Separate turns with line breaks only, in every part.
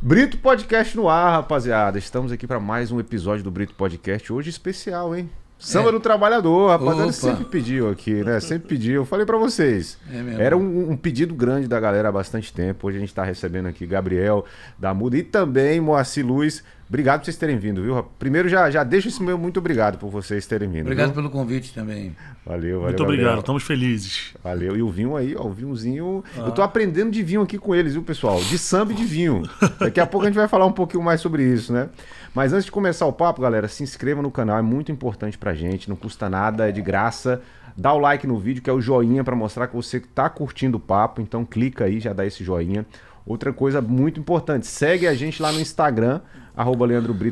Brito Podcast no ar, rapaziada. Estamos aqui para mais um episódio do Brito Podcast. Hoje especial, hein? Samba é. do Trabalhador, rapaziada. Sempre pediu aqui, né? Sempre pediu. Eu falei para vocês. É Era um, um, pedido grande da galera há bastante tempo. Hoje a gente está recebendo aqui Gabriel da Muda e também Moacir Luiz. Obrigado por vocês terem vindo, viu? Primeiro, já, já deixo esse meu muito obrigado por vocês terem vindo. Obrigado viu? pelo convite também. Valeu, valeu. Muito obrigado, valeu. estamos felizes. Valeu. E o vinho aí, ó, o vinhozinho. Ah. Eu tô aprendendo de vinho aqui com eles, viu, pessoal? De samba e de vinho. Daqui a pouco a gente vai falar um pouquinho mais sobre isso, né? Mas antes de começar o papo, galera, se inscreva no canal, é muito importante pra gente, não custa nada, é de graça. Dá o like no vídeo, que é o joinha para mostrar que você tá curtindo o papo, então clica aí, já dá esse joinha. Outra coisa muito importante, segue a gente lá no Instagram, arroba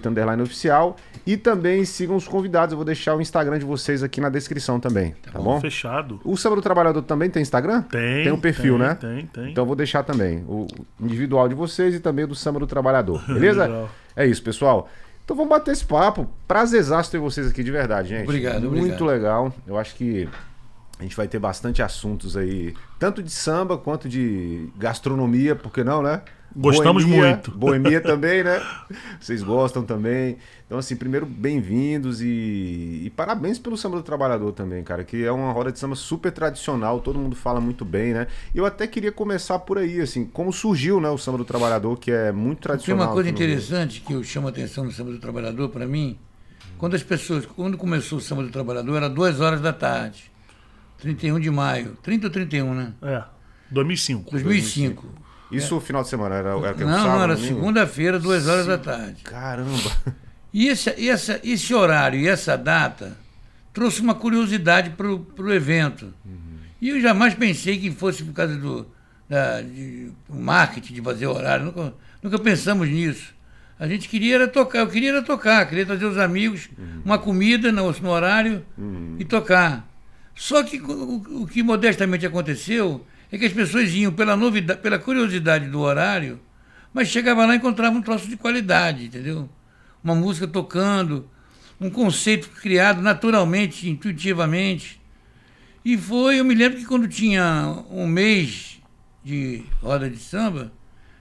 underline oficial. E também sigam os convidados. Eu vou deixar o Instagram de vocês aqui na descrição também. Tá, tá bom,
Fechado.
O Samba do Trabalhador também tem Instagram? Tem. Tem um perfil, tem, né? Tem, tem. Então eu vou deixar também o individual de vocês e também o do Samba do Trabalhador. Beleza? é isso, pessoal. Então vamos bater esse papo. Prazerzaço ter vocês aqui de verdade, gente. Obrigado, Muito legal. Eu acho que a gente vai ter bastante assuntos aí, tanto de samba quanto de gastronomia, porque não, né? Gostamos boemia, muito. Boemia também, né? Vocês gostam também. Então, assim, primeiro, bem-vindos e, e, parabéns pelo Samba do Trabalhador também, cara, que é uma roda de samba super tradicional, todo mundo fala muito bem, né? Eu até queria começar por aí, assim, como surgiu né, o Samba do Trabalhador, que é muito tradicional. Tem uma coisa interessante
que eu chamo a atenção no Samba do Trabalhador, para mim, quando as pessoas, quando começou o Samba do Trabalhador, era duas horas da tarde. 31 de maio. 30 ou 31, né? É. 2005. 2005. 2005. Isso é. o
final de semana? Era, era não,
sábado, não, era segunda-feira, duas horas Sim. da tarde. Caramba! E esse, esse, esse horário e essa data trouxe uma curiosidade para o evento. Uhum. E eu jamais pensei que fosse por causa do da, de, marketing, de fazer horário. Nunca, nunca pensamos nisso. A gente queria era tocar, eu queria era tocar, queria trazer os amigos, uhum. uma comida no, no horário uhum. e tocar. Só que o, o que modestamente aconteceu é que as pessoas iam pela novidade, pela curiosidade do horário, mas chegava lá e encontrava um troço de qualidade, entendeu? Uma música tocando, um conceito criado naturalmente, intuitivamente. E foi, eu me lembro que quando tinha um mês de roda de samba,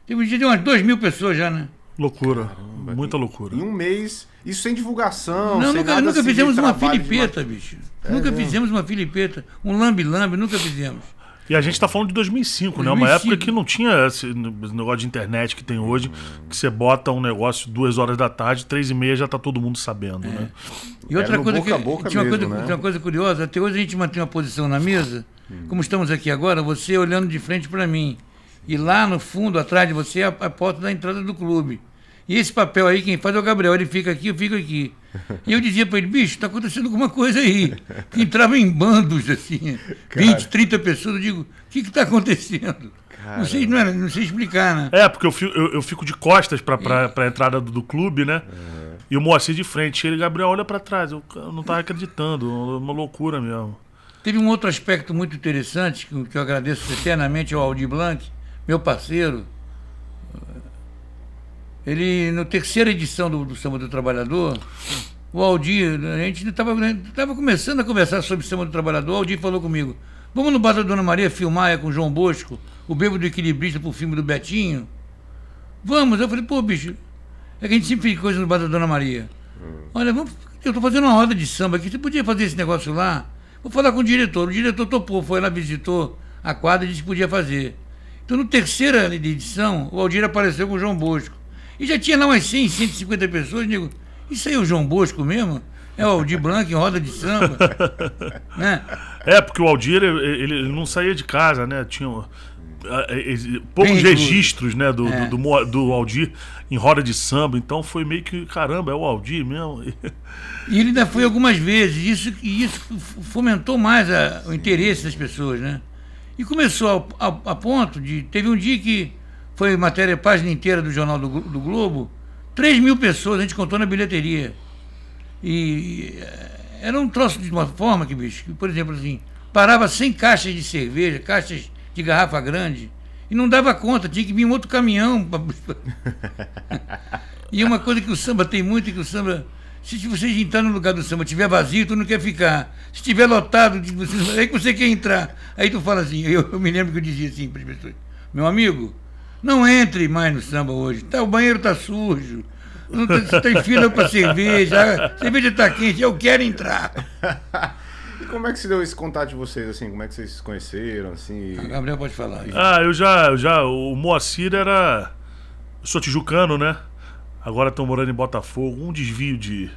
teve um dia de umas 2 mil pessoas já, né? Loucura, Caramba, muita loucura. Em um
mês, isso sem divulgação,
não, sem nunca, nunca assim fizemos uma filipeta, de... bicho. É nunca fizemos uma filipeta. Um lambe-lambe, nunca
fizemos. E a gente está falando de 2005, 2005, né? Uma época que não tinha esse negócio de internet que tem hoje, que você bota um negócio duas horas da tarde, três e meia já está todo mundo sabendo, é. né? E outra coisa boca que boca tinha, mesmo, uma coisa, né? tinha uma
coisa curiosa, até hoje a gente mantém uma posição na mesa, hum. como estamos aqui agora, você olhando de frente para mim. E lá no fundo, atrás de você, é a, a porta da entrada do clube. E esse papel aí, quem faz é o Gabriel, ele fica aqui, eu fico aqui. E eu dizia para ele, bicho, está acontecendo alguma coisa aí. Que entrava em bandos, assim, Cara. 20, 30 pessoas, eu digo, o que está acontecendo? Não sei,
não, não sei explicar, né? É, porque eu fico, eu, eu fico de costas para a é. entrada do, do, clube, né? Uhum. E o Moacir de frente. Ele, Gabriel, olha para trás. Eu, eu não estava acreditando. Uma loucura mesmo. Teve um outro aspecto muito
interessante que, que eu agradeço eternamente ao Aldi Blanc, meu parceiro, ele, na terceira edição do, do Samba do Trabalhador, o Aldir, a gente estava começando a conversar sobre o Samba do Trabalhador, o Aldir falou comigo, vamos no Bar da Dona Maria filmar é, com o João Bosco, o Bebo do Equilibrista pro filme do Betinho? Vamos. Eu falei, pô, bicho, é que a gente sempre fez coisa no Bar da Dona Maria. Hum. Olha, vamos, eu estou fazendo uma roda de samba aqui, você podia fazer esse negócio lá? Vou falar com o diretor. O diretor topou, foi lá, visitou a quadra e disse que podia fazer. Então, na terceira edição, o Aldir apareceu com o João Bosco. E já tinha lá umas 100, 150 pessoas. nego. isso aí é o João Bosco mesmo? É o Aldir Blanc em roda
de samba. né? É, porque o Aldir ele, ele, não saía de casa, né? Tinha ah, é, poucos registros né, do, é. do, do, do, Aldir em roda de samba, então foi meio que, caramba, é o Aldir mesmo.
E ele ainda foi algumas vezes, e isso, isso fomentou mais a, o interesse das pessoas, né? E começou a, a, a ponto de. Teve um dia que foi matéria, página inteira do Jornal do, do Globo, 3 mil pessoas, a gente contou na bilheteria. E é, era um troço de uma forma que, bicho, que, por exemplo, assim, parava sem caixas de cerveja, caixas de garrafa grande, e não dava conta, tinha que vir um outro caminhão. Pra... e é uma coisa que o samba tem muito, é que o samba. Se você entrar no lugar do samba, tiver vazio, tu não quer ficar. Se tiver lotado, aí que você quer entrar. Aí tu fala assim, eu, eu me lembro que eu dizia assim para as pessoas, meu amigo, não entre mais no samba hoje. Tá, o banheiro tá sujo. Não tem, tem fila para cerveja.
cerveja tá
quente, eu quero entrar.
E como é que se deu esse contato de vocês, assim? Como é que vocês se conheceram, assim? Ah, Gabriel pode falar. Aí.
Ah, eu já, eu já... O Moacir era... Eu sou tijucano, né? Agora estão morando em Botafogo. Um desvio de,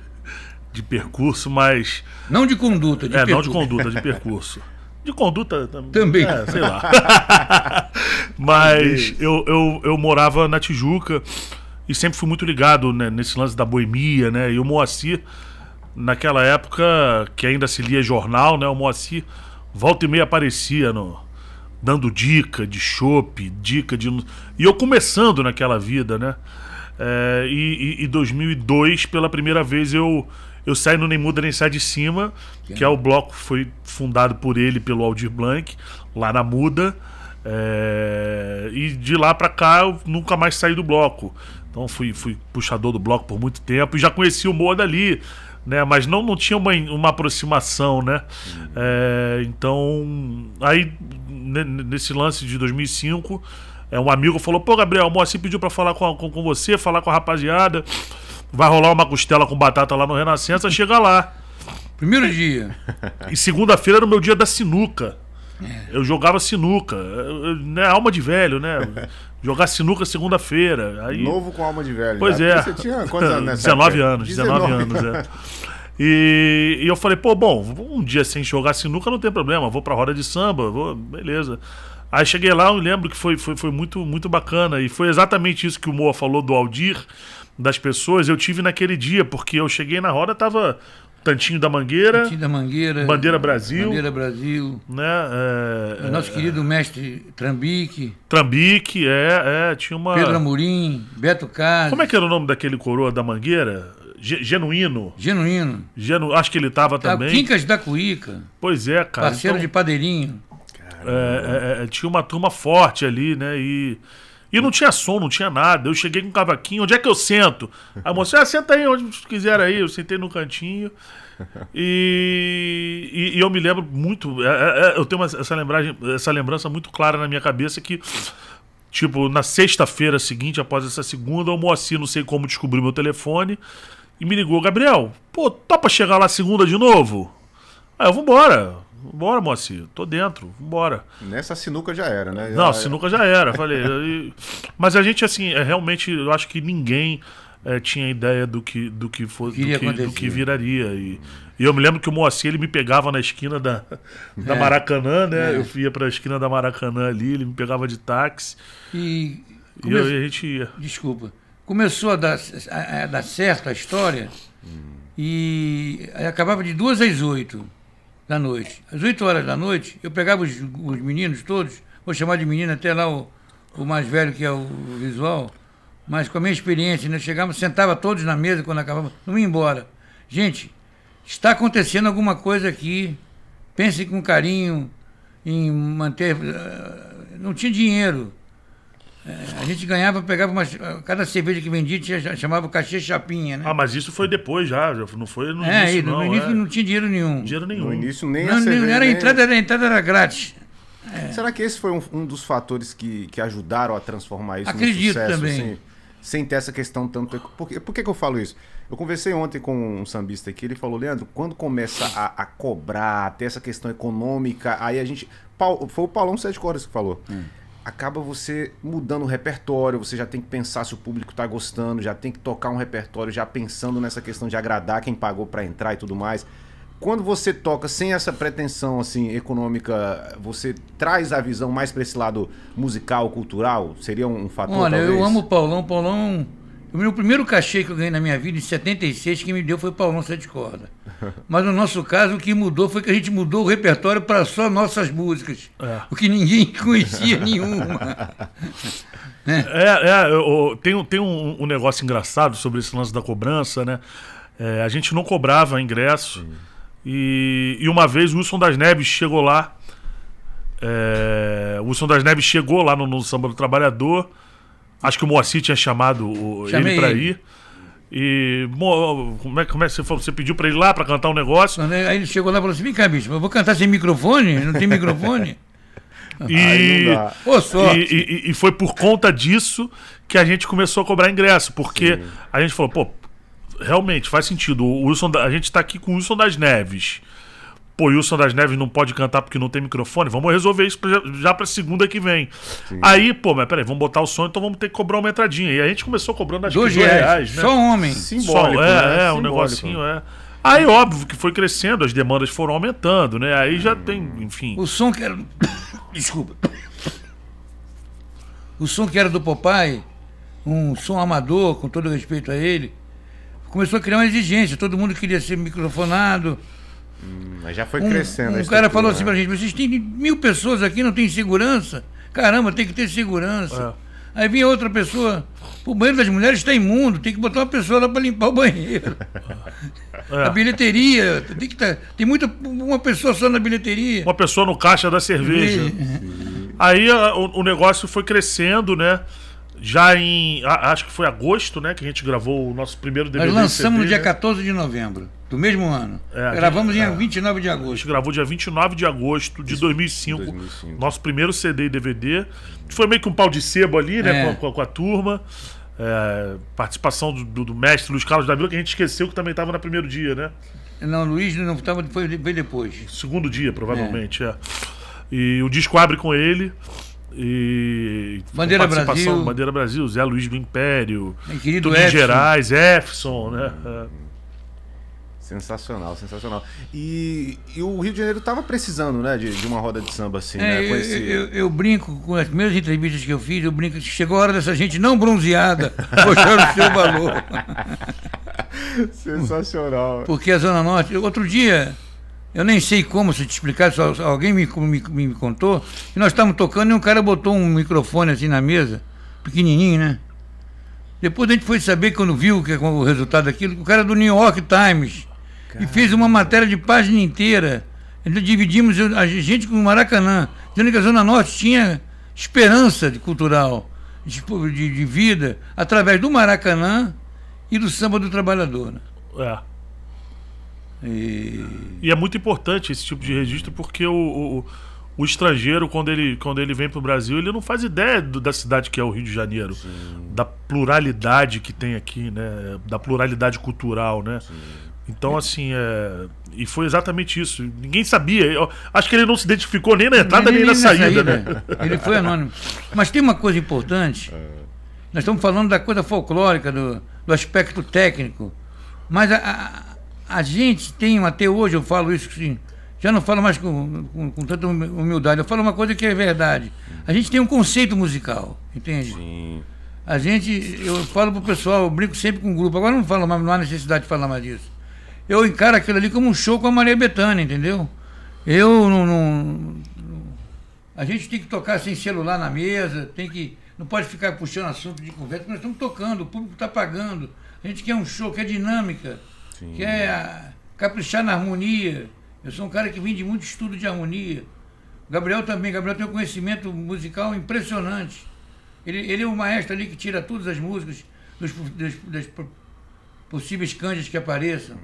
de percurso, mas... Não de conduta, de É, percurso. não de conduta, de percurso. de conduta também. É, sei lá. Mas eu, eu, eu morava na Tijuca e sempre fui muito ligado né, nesse lance da boemia, né? E o Moacir, naquela época que ainda se lia jornal, né? O Moacir volta e meia aparecia no, dando dica de chope, dica de. E eu começando naquela vida, né? É, e, em e 2002, pela primeira vez, eu eu saio no Nem Muda Nem Sai de Cima, que é o bloco foi fundado por ele, pelo Aldir Blanc, lá na Muda. É... E de lá pra cá eu nunca mais saí do bloco. Então fui, fui puxador do bloco por muito tempo e já conheci o Moa dali. Né, mas não, não tinha uma, uma aproximação, né? Uhum. É, então, aí nesse lance de 2005, é, um amigo falou: pô, Gabriel, o Moacir pediu para falar com, com, com, você, falar com a rapaziada. Vai rolar uma costela com batata lá no Renascença, chega lá. Primeiro dia. E segunda-feira era o meu dia da sinuca. É. Eu jogava sinuca. Eu, né, alma de velho, né? Jogar sinuca segunda-feira. Aí... Novo com
alma de velho. Né? Pois é. Você tinha quantos anos? 19 anos. 19, 19 anos, é.
E, e, eu falei, pô, bom, um dia sem jogar sinuca não tem problema, vou pra roda de samba, vou, beleza. Aí cheguei lá, eu lembro que foi, foi, foi muito, muito bacana. E foi exatamente isso que o Moa falou do Aldir das pessoas eu tive naquele dia, porque eu cheguei na roda, tava Tantinho da Mangueira. Tantinho da Mangueira. Bandeira Brasil. Bandeira Brasil. Né? É, nosso é, querido mestre Trambique. Trambique, é, é, tinha uma. Pedro Amorim, Beto Carlos. Como é que era o nome daquele coroa da Mangueira? Genuíno. Genuíno. Genu... Acho que ele tava tá, também. Quincas da Cuíca. Pois é, cara. Parceiro então, de padeirinho. É, é, é tinha uma turma forte ali, né? E. E não tinha som, não tinha nada. Eu cheguei com um cavaquinho, onde é que eu sento? A moça, ah, senta aí onde quiser aí. Eu sentei no cantinho. E, e, e eu me lembro muito. É, é, é, eu tenho uma, essa, lembragem, essa lembrança muito clara na minha cabeça que, tipo, na sexta-feira seguinte, após essa segunda, o Moacir, não sei como, descobriu meu telefone e me ligou: Gabriel, pô, topa chegar lá segunda de novo? Aí eu, vambora. Bora, Moacir, tô dentro, bora. Nessa sinuca já era, né? não, sinuca já era, falei. e... Mas a gente, assim, é, realmente, eu acho que ninguém é, tinha ideia do que, do que, fosse, do que, do que viraria. E, e, eu me lembro que o Moacir, ele me pegava na esquina da, da é. Maracanã, né? É. Eu ia pra esquina da Maracanã ali, ele me pegava de táxi. E, come... eu, e a gente ia.
Desculpa. Começou a dar, a, a dar certo a história hum. e acabava de duas às oito da noite. Às 8 horas da noite, eu pegava os, os meninos todos, vou chamar de menino até lá o, o mais velho, que é o, visual, mas com a minha experiência, né? Chegava, sentava todos na mesa quando acabava, não ia embora. Gente, está acontecendo alguma coisa aqui, pense com carinho em manter. Eh, não tinha dinheiro. É, a gente ganhava, pegava uma. Cada cerveja que vendia tinha, chamava cachê chapinha, né? Ah, mas isso foi depois já, já não foi no é, início. Não, no início é. não tinha dinheiro nenhum. Dinheiro nenhum. No início nem não, cerveja, era nem... entrada, era entrada era grátis.
É. Será que esse foi um, um, dos fatores que, que ajudaram a transformar isso Acredito no sucesso? Também. Assim, sem ter essa questão tanto. Por, que, por que, que eu falo isso? Eu conversei ontem com um sambista aqui, ele falou, Leandro, quando começa a, a cobrar, ter essa questão econômica, aí a gente. foi o Paulão Sete Cordas que falou. Hum acaba você mudando o repertório, você já tem que pensar se o público está gostando, já tem que tocar um repertório já pensando nessa questão de agradar quem pagou para entrar e tudo mais. Quando você toca sem essa pretensão assim econômica, você traz a visão mais para esse lado musical, cultural? Seria um, fator Olha, talvez? eu amo o
Paulão. Paulão é o meu primeiro cachê que eu ganhei na minha vida, em 76, que me deu foi Paulão Sete Corda. Mas no nosso caso, o que mudou foi que a gente mudou o repertório para só nossas músicas.
É. O que ninguém conhecia nenhuma. É, é eu, tem, tem um, um, negócio engraçado sobre esse lance da cobrança, né? É, a gente não cobrava ingresso. E, e uma vez o Wilson das Neves chegou lá. É, o Wilson das Neves chegou lá no, no Samba do Trabalhador Acho que o Moacir tinha chamado o, ele pra ir. E como é, como é que você, você pediu para ele lá para cantar um negócio? Né? Aí ele chegou lá e falou assim: vem cá, bicho, eu vou cantar sem microfone? Não tem microfone? e, Pô, e, e, e, foi por conta disso que a gente começou a cobrar ingresso, porque Sim. a gente falou: pô, realmente faz sentido. O Wilson, a gente está aqui com o Wilson das Neves pô, Wilson das Neves não pode cantar porque não tem microfone, vamos resolver isso pra, já pra segunda que vem. Sim. Aí, pô, mas peraí, vamos botar o som, então vamos ter que cobrar uma entradinha. E a gente começou cobrando acho dois reais, né? Só um homem. Simbólico, Só, é, né? é, um negocinho, é. Aí, óbvio que foi crescendo, as demandas foram aumentando, né? Aí já hum. tem, enfim. O som que era. Desculpa. O som que era do papai,
um som amador, com todo respeito a ele, começou a criar uma exigência. Todo mundo queria ser microfonado,
Hum, mas já foi um, crescendo. Um cara falou assim né?
pra gente: vocês têm mil pessoas aqui, não tem segurança? Caramba, tem que ter segurança. É. Aí vinha outra pessoa, o banheiro das mulheres está imundo, tem que botar uma pessoa lá para limpar o banheiro.
É. A
bilheteria, tem, que tá, tem muita, uma pessoa só na bilheteria. Uma pessoa no caixa da cerveja. Aí o, o, negócio foi crescendo, né? Já em, acho que foi agosto, né, que a gente gravou o nosso primeiro DVD. Nós lançamos no dia
14 de novembro do mesmo ano. É, Gravamos gente, em
é. 29 de agosto. A gente gravou dia 29 de agosto de 2005, 2005, Nosso primeiro CD e DVD. Foi meio que um pau de sebo ali, né? É. Com, com, a, com, a turma. É, participação do, do, do, mestre Luiz Carlos da Vila, que a gente esqueceu que também estava no primeiro dia, né? Não, Luiz não estava, foi bem depois. Segundo dia, provavelmente, é. é. E o disco abre com ele. E Bandeira Brasil. Bandeira Brasil, Zé Luiz do Império, Tudo em Gerais, Efson, né? É.
Sensacional, sensacional. E, e, o Rio de Janeiro estava precisando, né, de, de, uma roda de samba assim, é, né? Eu, esse... eu,
eu, brinco com as primeiras entrevistas que eu fiz, eu brinco que chegou a hora dessa gente não bronzeada mostrar o seu valor.
Sensacional. Porque
a Zona Norte. Outro dia, eu nem sei como se te explicar, só, alguém me, me, me contou, nós estávamos tocando e um cara botou um microfone assim na mesa, pequenininho, né? Depois a gente foi saber, quando viu que, o resultado daquilo, que o cara do New York Times e fez uma matéria de página inteira. Então dividimos a gente com o Maracanã, dizendo que a Zona Norte tinha esperança de cultural, de, de, de, vida, através do Maracanã
e do samba do trabalhador. Né? É. E... e... é muito importante esse tipo de registro porque o, o, o estrangeiro, quando ele, quando ele vem para o Brasil, ele não faz ideia do, da cidade que é o Rio de Janeiro, Sim. da pluralidade que tem aqui, né? da pluralidade cultural. Né? Sim. Então, assim, é... e foi exatamente isso. Ninguém sabia. Eu acho que ele não se identificou nem na entrada, nem, nem, nem na, saída, saída, né? Ele foi anônimo.
Mas tem uma coisa importante. É. Nós estamos falando da coisa folclórica, do, do aspecto técnico. Mas a, a, a gente tem, até hoje eu falo isso sim, já não falo mais com, com, com, tanta humildade, eu falo uma coisa que é verdade. A gente tem um conceito musical, entende? Sim. A gente, eu falo pro pessoal, eu brinco sempre com o grupo, agora não falo mais, não há necessidade de falar mais disso eu encaro aquilo ali como um show com a Maria Bethânia, entendeu? Eu não, não, A gente tem que tocar sem celular na mesa, tem que. Não pode ficar puxando assunto de conversa, nós estamos tocando, o público está pagando. A gente quer um show, quer é dinâmica, Sim. quer é caprichar na harmonia. Eu sou um cara que vem de muito estudo de harmonia. Gabriel também, Gabriel tem um conhecimento musical impressionante. Ele, ele é o maestro ali que tira todas as músicas dos, das, das possíveis cândidas que apareçam.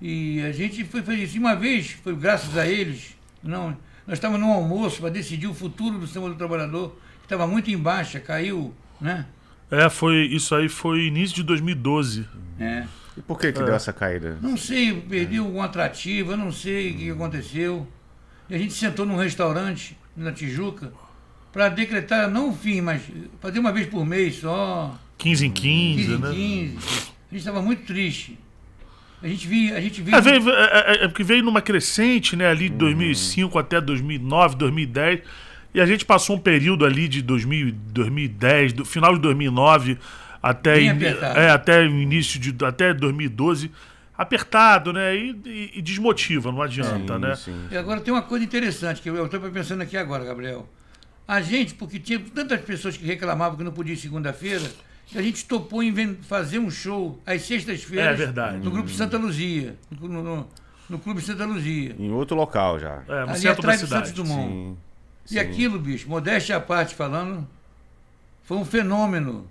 E a gente foi fazer isso. E uma vez, foi graças a eles, não, nós estávamos num almoço para decidir o futuro do sistema do Trabalhador, que estava muito em baixa, caiu,
né? É, foi, isso aí foi início de 2012. É. E por que que é. deu essa caída?
Não sei, perdeu algum atrativo, eu não sei o que aconteceu. E a gente sentou num restaurante na Tijuca para decretar, não o fim, mas fazer uma vez por mês só.
15 em 15, 15 em 15.
Né? gente estava muito triste. A gente via. A gente via... É, veio,
é é, é, é, porque veio numa crescente, né? Ali de 2005 hum. até 2009, 2010. E a gente passou um período ali de 2000, 2010, do final de 2009 até, in, é, até o início de até 2012 apertado, né? E, e, e desmotiva, não adianta, sim, né? Sim, sim. E
agora tem uma coisa interessante que eu estou pensando aqui agora, Gabriel. A gente, porque tinha tantas pessoas que reclamavam que não podia segunda-feira, a gente topou em fazer um show às sextas-feiras. É verdade. Grupo hum. Santa Luzia. No, no, no, Clube Santa Luzia. Em outro
local já. É, no Ali centro atrás da cidade. Santos Dumont. Sim, sim. E aquilo,
bicho, modéstia à parte falando, foi um fenômeno.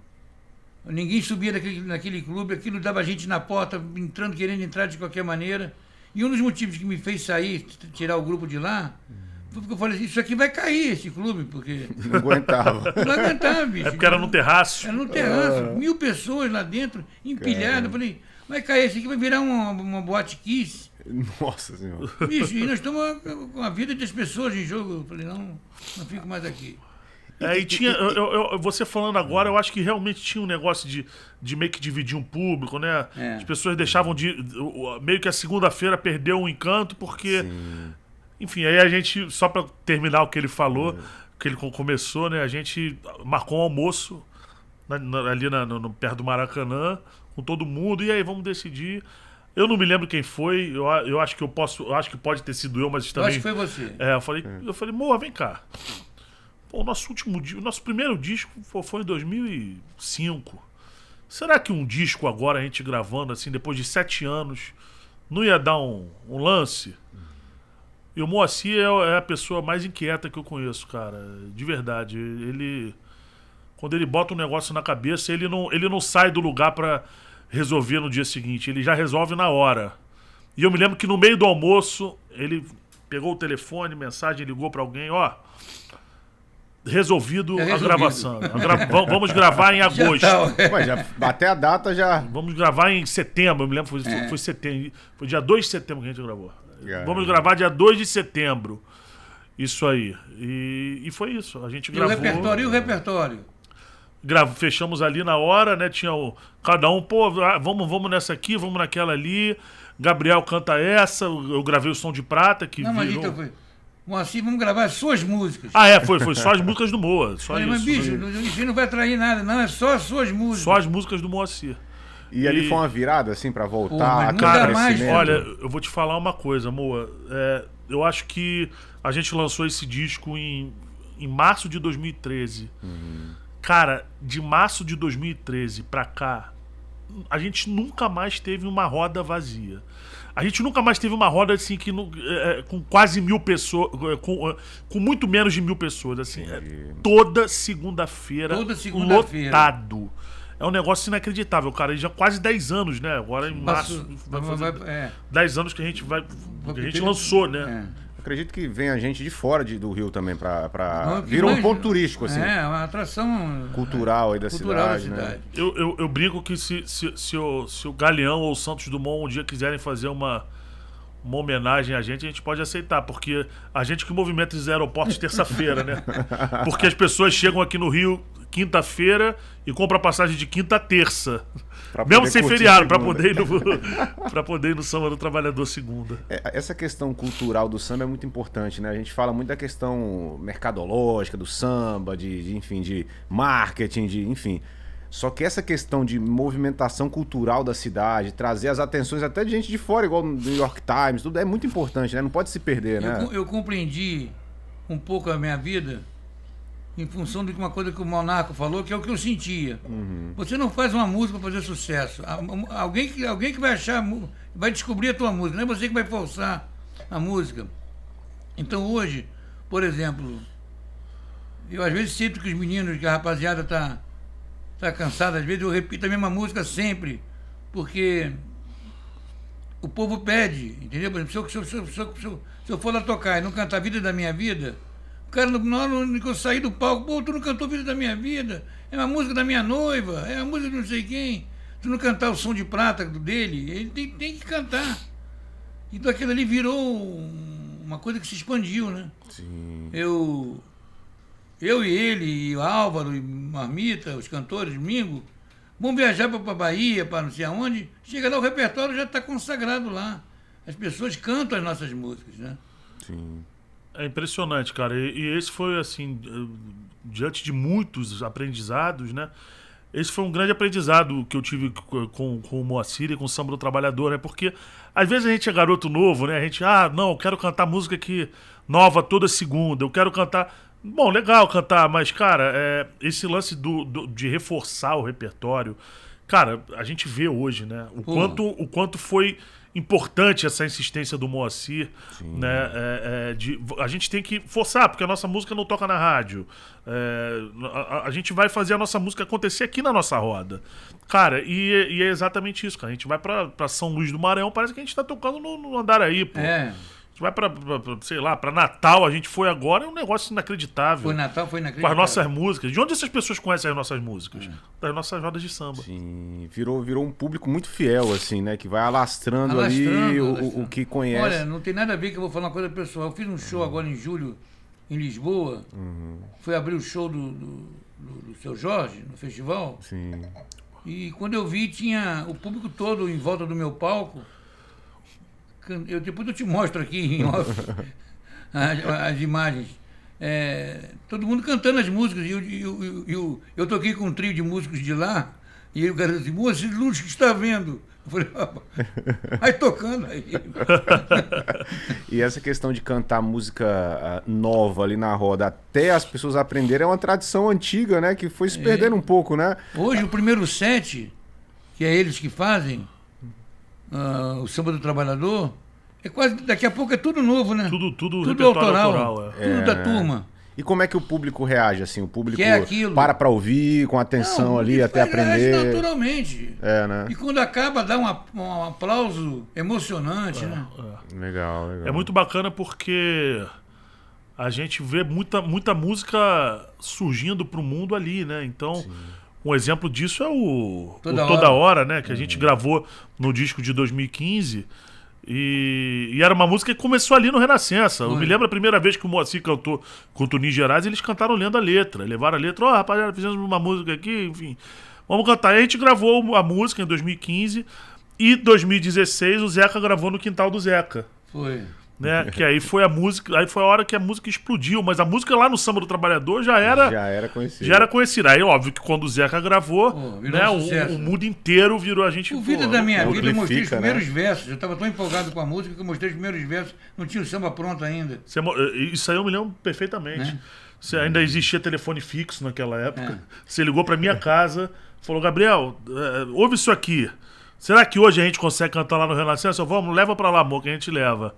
Ninguém subia naquele, naquele clube, aquilo dava gente na porta, entrando, querendo entrar de qualquer maneira. E um dos motivos que me fez sair, tirar o grupo de lá. Hum porque eu falei assim, isso aqui vai cair, esse clube, porque.
Não aguentava. Não aguentava, bicho. É porque era no terraço. Era no terraço, ah.
mil pessoas lá dentro, empilhadas. Eu falei, vai cair esse aqui, vai virar uma, uma boate kiss.
Nossa Senhora. Bicho, e nós
estamos com a vida das pessoas em jogo. Eu falei, não, não fico mais aqui. É, e tinha. Eu, eu, você falando agora, eu acho que realmente tinha um negócio de, de meio que dividir um público, né? É. As pessoas deixavam de. Meio que a segunda-feira perdeu o um encanto, porque Sim. Enfim, aí a gente, só para terminar o que ele falou, uhum. que ele começou, né? A gente marcou um almoço na, na, ali na, no, perto do Maracanã, com todo mundo, e aí vamos decidir. Eu não me lembro quem foi, eu, eu acho que eu posso, eu acho que pode ter sido eu, mas também. Eu acho que foi você. É, eu falei, é. eu falei, Moa, vem cá. Pô, o nosso último o nosso primeiro disco foi em 2005. Será que um disco agora, a gente gravando assim, depois de sete anos, não ia dar um, um lance? E o Moacir é, é a pessoa mais inquieta que eu conheço, cara. De verdade. Ele. Quando ele bota um negócio na cabeça, ele não, ele não sai do lugar para resolver no dia seguinte. Ele já resolve na hora. E eu me lembro que no meio do almoço, ele pegou o telefone, mensagem, ligou para alguém, ó. Resolvido, é resolvido, a gravação. A gra... vamos gravar em agosto. Já tá, Ué, já, até a data já. Vamos gravar em setembro, eu me lembro, foi, é. foi setembro. Foi dia 2 de setembro que a gente gravou. Vamos gravar dia 2 de setembro. Isso aí. E, e foi isso. A gente e gravou. o repertório, e o repertório? Gravo, fechamos ali na hora, né? Tinha o, cada um, pô, ah, vamos, vamos nessa aqui, vamos naquela ali. Gabriel canta essa, eu gravei o som de prata que Não, virou... Mas então foi...
Moacir, vamos gravar as suas músicas.
Ah, é, foi, foi só as músicas do Moa. Só falei, isso. Mas, bicho, o não vai trair nada, não, é só as suas músicas. Só as músicas do Moacir. E, e, ali foi uma virada, assim, para voltar? Pô, cara, mais. olha, eu vou te falar uma coisa, Moa. É, eu acho que a gente lançou esse disco em, em março de 2013. Uhum. Cara, de março de 2013 pra cá, a gente nunca mais teve uma roda vazia. A gente nunca mais teve uma roda assim que é, é, com quase mil pessoas, é, com, é, com muito menos de mil pessoas, assim, é, toda segunda-feira segunda lotado. Feira. É um negócio inacreditável, cara. já quase 10 anos, né? Agora em março. Vai fazer vai, é. 10 anos que a gente vai. Que a gente lançou,
né? É. Acredito que vem a gente de fora de, do Rio também para pra... Vira um ponto turístico, assim. É,
uma atração é,
cultural aí da cultural cidade. Da cidade. Né?
Eu, eu, eu, brinco que se, se, se, o, se o Galeão ou o Santos Dumont um dia quiserem fazer uma uma homenagem a gente, a gente pode aceitar, porque a gente que movimenta esses aeroportos terça-feira, né? Porque as pessoas chegam aqui no Rio quinta-feira e compram passagem de quinta a terça. Pra Mesmo sem feriado, para poder, ir no, poder ir no samba do trabalhador segunda.
É, essa questão cultural do samba é muito importante, né? A gente fala muito da questão mercadológica do samba, de, de enfim, de marketing, de enfim. Só que essa questão de movimentação cultural da cidade, trazer as atenções até de gente de fora, igual no New York Times, tudo é muito importante, né? Não pode se perder, né? Eu,
eu compreendi um pouco a minha vida em função de uma coisa que o Monarco falou, que é o que eu sentia. Uhum. Você não faz uma música para fazer sucesso. Alguém que, alguém que vai achar, vai descobrir a tua música, não é você que vai forçar a música. Então hoje, por exemplo, eu às vezes sinto que os meninos, que a rapaziada está está cansado, às vezes eu repito a mesma música sempre, porque o povo pede, entendeu? Por exemplo, se eu, se eu, se eu, se eu, se eu for lá tocar e não cantar a vida da minha vida, o cara, na hora que eu saí do palco, pô, tu não cantou vida da minha vida, é uma música da minha noiva, é a música de não sei quem. Tu não cantar o som de prata dele, ele tem, tem que cantar. Então aquilo ali virou uma coisa que se expandiu, né? Sim. Eu eu e ele, e o Álvaro, e Marmita, os cantores, Mingo, vão viajar para a Bahia, para não sei aonde. Chega lá, o repertório já está consagrado lá.
As pessoas cantam as nossas músicas, né? Sim. É impressionante, cara. E, e esse foi, assim, eh, diante de muitos aprendizados, né? esse foi um grande aprendizado que eu tive com, com o Moacir e com o Samba do Trabalhador, né? Porque às vezes a gente é garoto novo, né? A gente, ah, não, eu quero cantar música que nova toda segunda, eu quero cantar. Bom, legal cantar, mas, cara, é, esse lance do, do, de reforçar o repertório, cara, a gente vê hoje, né? O, hum. quanto, o quanto foi importante essa insistência do Moacir, Sim. né? É, é, de, a gente tem que forçar, porque a nossa música não toca na rádio. É, a, a, gente vai fazer a nossa música acontecer aqui na nossa roda. Cara, e, e é exatamente isso, cara. A gente vai pra, São Luís do Maranhão, parece que a gente tá tocando no, no aí pô. É vai pra, pra, pra, sei lá, pra Natal, a gente foi agora, é um negócio inacreditável. Foi Natal, foi inacreditável. Com as nossas músicas. De onde essas pessoas conhecem as nossas músicas? É. Das nossas rodas de
samba. Sim, virou, virou um público muito fiel, assim, né? Que vai alastrando, alastrando ali alastrando. O, o, que conhece. Olha,
não tem nada a ver que eu vou falar uma coisa pessoal. Eu fiz um show uhum. agora em julho, em Lisboa. Uhum. Fui abrir o show do, do, do, do seu Jorge, no festival. Sim. E quando eu vi, tinha o público todo em volta do meu palco eu, depois eu te mostro aqui em off as, as, imagens. É, todo mundo cantando as músicas. E eu, eu, eu, eu, toquei com um trio de músicos de lá. E o cara disse, assim, moça, esse luz que está vendo. Eu falei, aí tocando aí.
e essa questão de cantar música ah, nova ali na roda, até as pessoas aprenderem, é uma tradição antiga, né? Que foi se é. perdendo é. um pouco, né? Hoje, o primeiro
set, que é eles que fazem, ah, o samba do trabalhador, é quase daqui a pouco é tudo novo, né? Tudo, tudo, tudo autoral, autoral é. tudo da é. turma.
E como é que o público reage assim? O público é para para ouvir com atenção não, ali até aprender. Reage
naturalmente. É, né? E quando acaba dá um, aplauso emocionante, é, né?
É.
Legal, legal. É muito bacana porque a gente vê muita, muita música surgindo para o mundo ali, né? Então Sim. Um exemplo disso é o Toda, o Toda hora. hora. né? Que a gente uhum. gravou no disco de 2015. E, e, era uma música que começou ali no Renascença. Eu me lembro a primeira vez que o Moacir cantou com o Toninho Gerais, eles cantaram lendo a letra. Levaram a letra, ó, oh, rapaziada, fizemos uma música aqui, enfim. Vamos cantar. E a gente gravou a música em 2015 e 2016 o Zeca gravou no quintal do Zeca. Foi né? Que aí foi a música, aí foi a hora que a música explodiu, mas a música lá no Samba do Trabalhador já era já era conhecida. Já era conhecida. Aí óbvio que quando o Zeca gravou, oh, né, um o, o, né? mundo inteiro virou a gente. O vida da minha é, vida eu mostrei os né? primeiros né?
versos. Eu estava tão empolgado com a música
que eu mostrei os primeiros versos. Não tinha o samba pronto ainda. Eh, eh, isso aí eu me lembro perfeitamente. Né? ainda existia telefone fixo naquela época. É. Você ligou para minha é. casa, falou: "Gabriel, eh, ouve isso aqui". Será que hoje a gente consegue cantar lá no Renascença? Vamos, leva pra lá, amor, que a gente leva.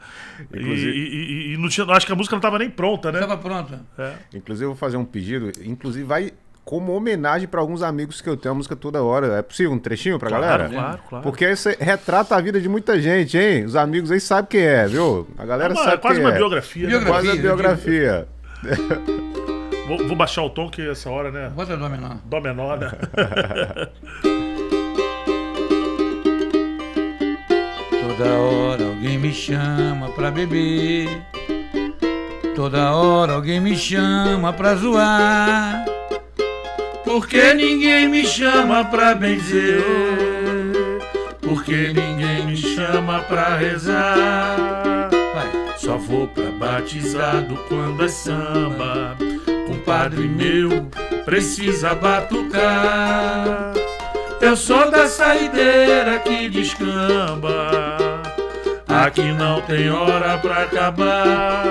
Inclusive... E, e, e, e acho que a música não estava nem pronta, né? Estava pronta. É.
Inclusive, eu vou fazer um pedido. Inclusive, vai como homenagem para alguns amigos que eu tenho a música toda hora. É possível um trechinho pra claro, galera? Claro, claro. Porque isso retrata a vida de muita gente, hein? Os amigos aí sabem quem é, viu? A galera é uma, sabe é quase quem uma é. biografia. biografia né? Quase uma
biografia. Vou, vou, baixar o tom que essa hora, né? Bota dó menor. Dó menor, né?
Toda hora alguém me chama pra beber. Toda hora alguém me chama
pra zoar. Porque ninguém me chama pra benzer. Porque ninguém me chama pra rezar. Só vou pra batizado quando é samba. Compadre meu precisa batucar. Eu sou da saideira que descamba. Aqui não tem hora pra acabar.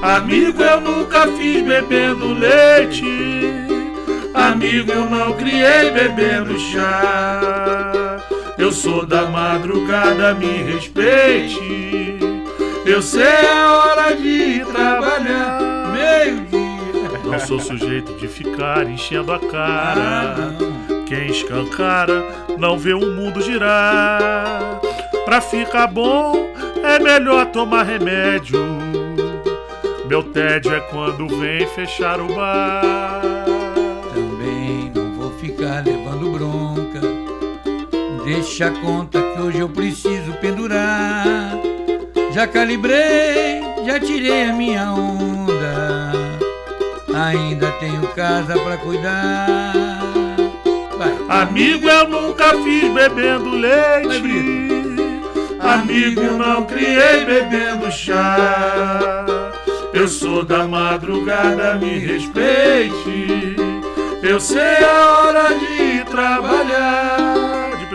Amigo, eu nunca fiz bebendo leite. Amigo, eu não criei bebendo chá. Eu sou da madrugada, me respeite. Eu sei a hora de trabalhar.
Meio-dia. Não sou sujeito de ficar enchendo a cara. Ah, quem escancara não vê o um mundo girar. Pra ficar bom é melhor tomar remédio. Meu tédio é quando vem fechar o bar. Também não vou ficar levando
bronca. Deixa a conta que hoje eu preciso pendurar. Já calibrei, já tirei a minha onda.
Ainda tenho casa para cuidar. Amigo eu nunca fiz bebendo leite. Amigo não criei bebendo chá. Eu sou da madrugada, me respeite. Eu sei a hora de trabalhar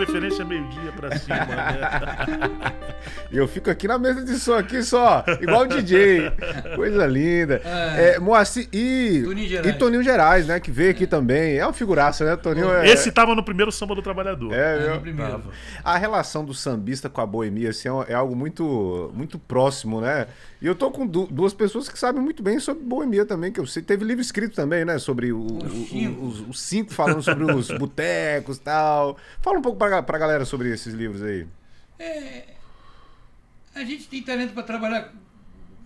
preferência
é meio-dia pra cima, né?
Eu
fico aqui na mesa de som aqui só, igual o DJ. Coisa linda. É. É, Moacir e Toninho, Gerais. e Toninho Gerais, né? Que veio aqui é. também. É uma figuraça, né, Toninho? Esse é. tava no primeiro samba do trabalhador.
É, eu... no primeiro.
A relação do sambista com a boemia assim, é algo muito, muito próximo, né? E eu tô com du duas pessoas que sabem muito bem sobre boemia também, que eu sei. Teve livro escrito também, né? Sobre o, o, os, os, cinco falando sobre os botecos e tal. Fala um pouco pra, pra galera sobre esses livros aí.
É,
a gente tem talento para trabalhar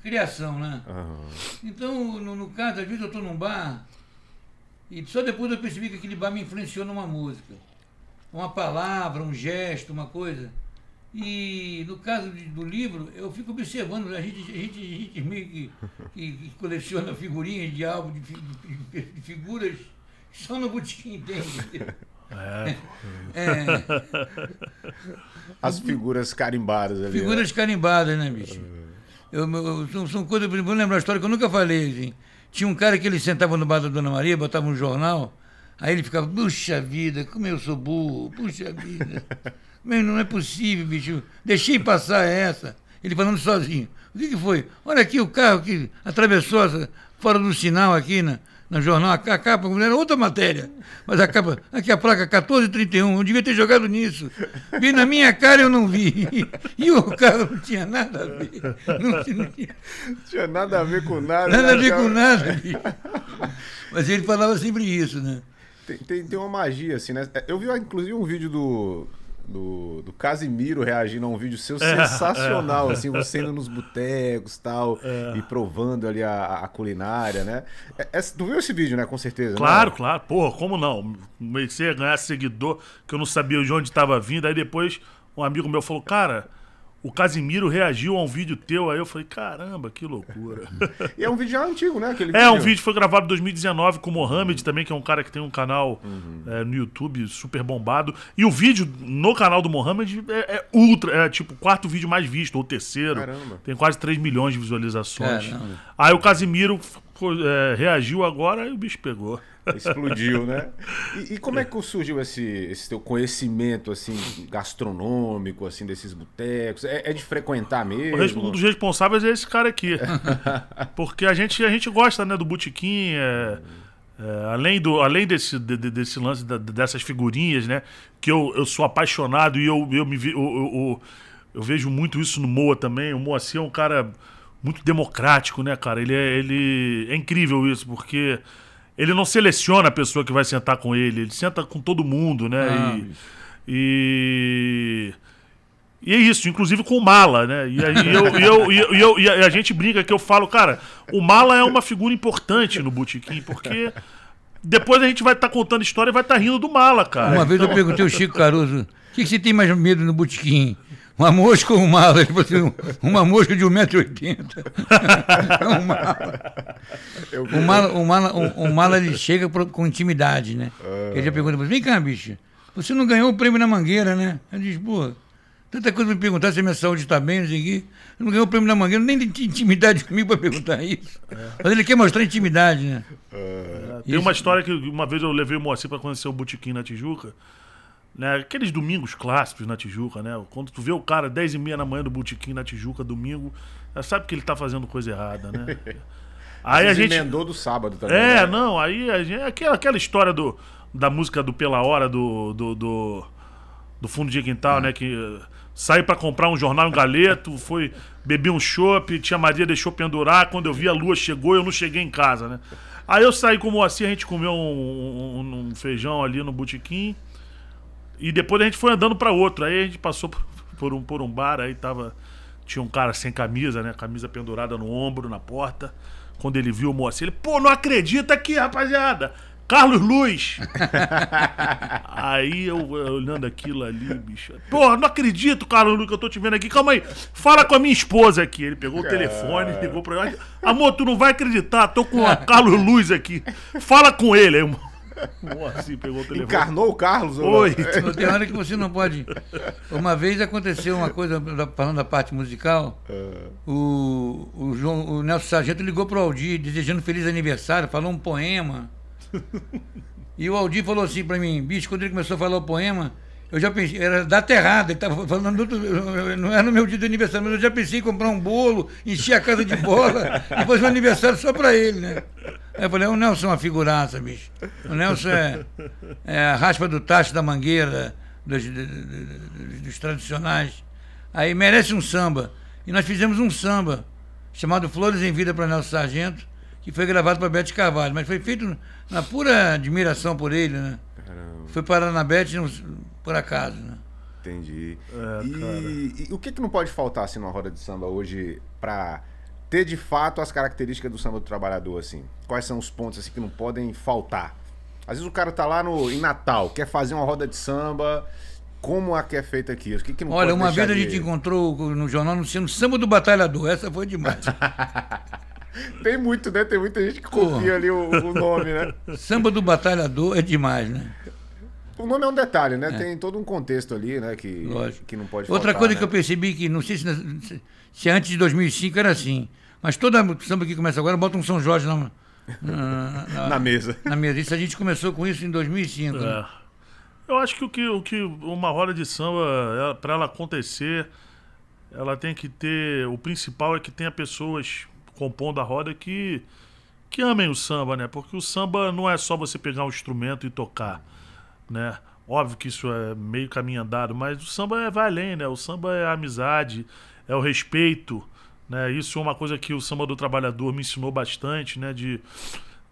criação, né? Uhum.
Então, no, no, caso, às vezes eu estou num bar e só depois eu percebi que aquele bar me influenciou numa música. Uma palavra, um gesto, uma coisa. E no caso de, do livro, eu fico observando, a gente, a gente, a gente meio que, que coleciona figurinhas de álbum, de, de, de figuras, só no botiquim entende. É. é.
As figuras carimbadas ali. Figuras né?
carimbadas, né, bicho? É. Eu, eu, são, são coisas, vou lembrar uma história que eu nunca falei, assim. Tinha um cara que ele sentava no bar da Dona Maria, botava um jornal, aí ele ficava, puxa vida, como eu sou burro, puxa vida. Meu, não é possível, bicho. Deixei passar essa. Ele falando sozinho. O que, que foi? Olha aqui o carro que atravessou essa, fora do sinal aqui na, na jornal. A, capa, era outra matéria. Mas a capa, aqui a placa 1431. Eu devia ter jogado nisso. Vi na minha cara eu não vi. E o carro não
tinha nada a ver. Não, tinha, tinha nada a ver com nada. Nada a né, ver com nada, bicho. Mas ele falava sempre isso, né? Tem, tem, tem uma magia, assim, né? É, eu vi, inclusive, um vídeo do do, do Casimiro reagindo a um vídeo seu é. sensacional, é, é, assim, você indo nos botecos tal, é. e provando ali a, a culinária, né? É, é, tu viu esse vídeo, né? Com certeza. Claro,
né? claro. Porra, como não? Comecei a ganhar seguidor que eu não sabia de onde estava vindo. Aí depois um amigo meu falou, cara o Casimiro reagiu a um vídeo teu, aí eu falei, caramba, que loucura. e é um vídeo já antigo, né? Aquele é, vídeo. um vídeo foi gravado em 2019 com o Mohamed uhum. também, que é um cara que tem um canal uhum. é, no YouTube super bombado. E o vídeo no canal do Mohamed é, é, ultra, é tipo o quarto vídeo mais visto, ou terceiro. Caramba. Tem quase 3 milhões de visualizações. Caramba. É, aí o Casimiro é, reagiu agora e o bicho pegou. Explodiu, né? E, e, como é que surgiu esse,
esse teu conhecimento assim gastronômico assim desses
botecos? É, é, de frequentar mesmo? Um dos responsáveis é esse cara aqui, porque a gente a gente gosta né do botequim. É, é além, do, além desse, de, desse lance da, dessas figurinhas, né? Que eu, eu sou apaixonado e eu, eu me vi, eu, eu, eu, eu vejo muito isso no Moa também. O Moacir assim, é um cara muito democrático, né, cara? Ele é, ele é incrível isso, porque ele não seleciona a pessoa que vai sentar com ele, ele senta com todo mundo, né? Ah, e, e, e. é isso, inclusive com o Mala, né? E aí eu, eu, eu, eu, e a gente brinca que eu falo, cara, o Mala é uma figura importante no Botequim, porque depois a gente vai estar tá contando história e vai estar tá rindo do Mala, cara. Uma então... vez eu então- perguntei ao
Chico Caruso, o que, que você tem mais medo no Botequim? uma mosca ou um mala? Ele falou assim, uma mosca de 1,80m. um mala. O mala, o mala, o, o mala ele chega com intimidade, né? Ele já ah. pergunta para mim, vem cá, bicho, você não ganhou o prêmio na Mangueira, né? Eu disse, pô, tanta coisa me perguntar se a minha saúde está bem, não sei o quê. Eu não ganhou o prêmio na Mangueira, nem tinha intimidade comigo para perguntar isso. É. Mas ele quer mostrar intimidade,
né?
Ah. Tem uma
história que uma vez eu levei o Moacir para conhecer o Botiquim na Tijuca, né? Aqueles domingos clássicos na Tijuca, né? Quando tu vê o cara 10 e meia na manhã do botequim na Tijuca, domingo, sabe que ele tá fazendo coisa errada, né? Aí a gente emendou
do sábado também. É, né?
não, aí a gente, é aquela, aquela história do, da música do Pela Hora do, do, do, do fundo de quintal, né? É. Que eh, saí para comprar um jornal, um galeto, foi beber um chope, tia Maria deixou pendurar, quando eu vi a lua chegou, eu não cheguei em casa, né? Aí eu saí com o Moacir, assim, a gente comeu um, um, um feijão ali no botequim. E depois a gente foi andando para outro. Aí a gente passou por um, por um bar, aí tava. Tinha um cara sem camisa, né? Camisa pendurada no ombro, na porta. Quando ele viu o Moacir, ele, pô, não acredita aqui, rapaziada! Carlos Luz! aí eu, eu, olhando aquilo ali, bicho. Porra, não acredito, Carlos Luz, que eu tô te vendo aqui. Calma aí, fala com a minha esposa aqui. Ele pegou o telefone, ligou pra mim. Amor, tu não vai acreditar, tô com o Carlos Luz aqui. Fala com ele, aí, irmão. Moacir assim, pegou o telefone. Encarnou o Carlos? Oi.
Não? Tem hora que você não pode. Uma vez aconteceu uma coisa, falando da parte musical, é. o, o, João, o Nelson Sargento ligou pro Aldir desejando feliz aniversário, falou um poema. e o Aldir falou assim para mim, bicho, quando ele começou a falar o poema, eu já pensei, era da terrada, ele estava falando, não era é no meu dia de aniversário, mas eu já pensei em comprar um bolo, encher a casa de bola e fazer um aniversário só para ele, né? Aí eu falei, é o Nelson é uma figuraça, bicho. O Nelson é, é a raspa do tacho da mangueira, dos, dos, dos tradicionais. Aí merece um samba. E nós fizemos um samba chamado Flores em Vida para Nelson Sargento, que foi gravado para Beto Carvalho, mas foi feito na pura admiração por ele, né? Caramba. Foi na Beth
por acaso, né? Entendi. É, e, e, o que, que não pode faltar assim numa roda de samba hoje para ter de fato as características do samba do trabalhador assim? Quais são os pontos assim que não podem faltar? Às vezes o cara tá lá no em Natal, quer fazer uma roda de samba, como a que é feita aqui? O que, que não Olha, uma vez a gente
encontrou no jornal no samba do batalhador, essa foi demais.
Tem muito, né? Tem muita gente que copia ali o, o, nome, né?
Samba do Batalhador é demais, né?
O nome é um detalhe, né? É. Tem todo um contexto ali, né? Que, Lógico. que não pode Outra faltar, coisa né? que eu
percebi que, não sei se, se antes de 2005 era assim, mas toda samba que começa agora bota um São Jorge na, na, na, na mesa. Na mesa. Isso a gente começou com isso em 2005. Né? É. Né?
Eu acho que o que, o que uma roda de samba, para ela acontecer, ela tem que ter. O principal é que tenha pessoas compondo a roda que, que amem o samba, né? Porque o samba não é só você pegar um instrumento e tocar, né? Óbvio que isso é meio caminho andado, mas o samba é, vai além, né? O samba é a amizade, é o respeito, né? Isso é uma coisa que o samba do trabalhador me ensinou bastante, né? De,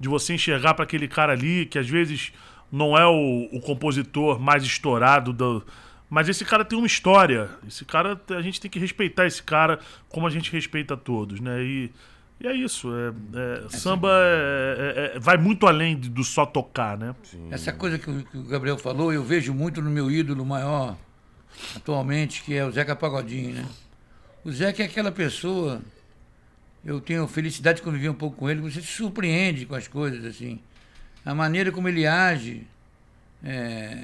de você enxergar para aquele cara ali que às vezes não é o, o compositor mais estourado do, mas esse cara tem uma história. Esse cara, a gente tem que respeitar esse cara como a gente respeita todos, né? E e é isso. É, é, samba é, é, é, vai muito além do só tocar, né? Sim. Essa coisa que o, que o, Gabriel falou, eu vejo muito
no meu ídolo maior atualmente, que é o Zeca Pagodinho, né? O Zeca é aquela pessoa. Eu tenho felicidade de conviver um pouco com ele. Você se surpreende com as coisas, assim. A maneira como ele age é,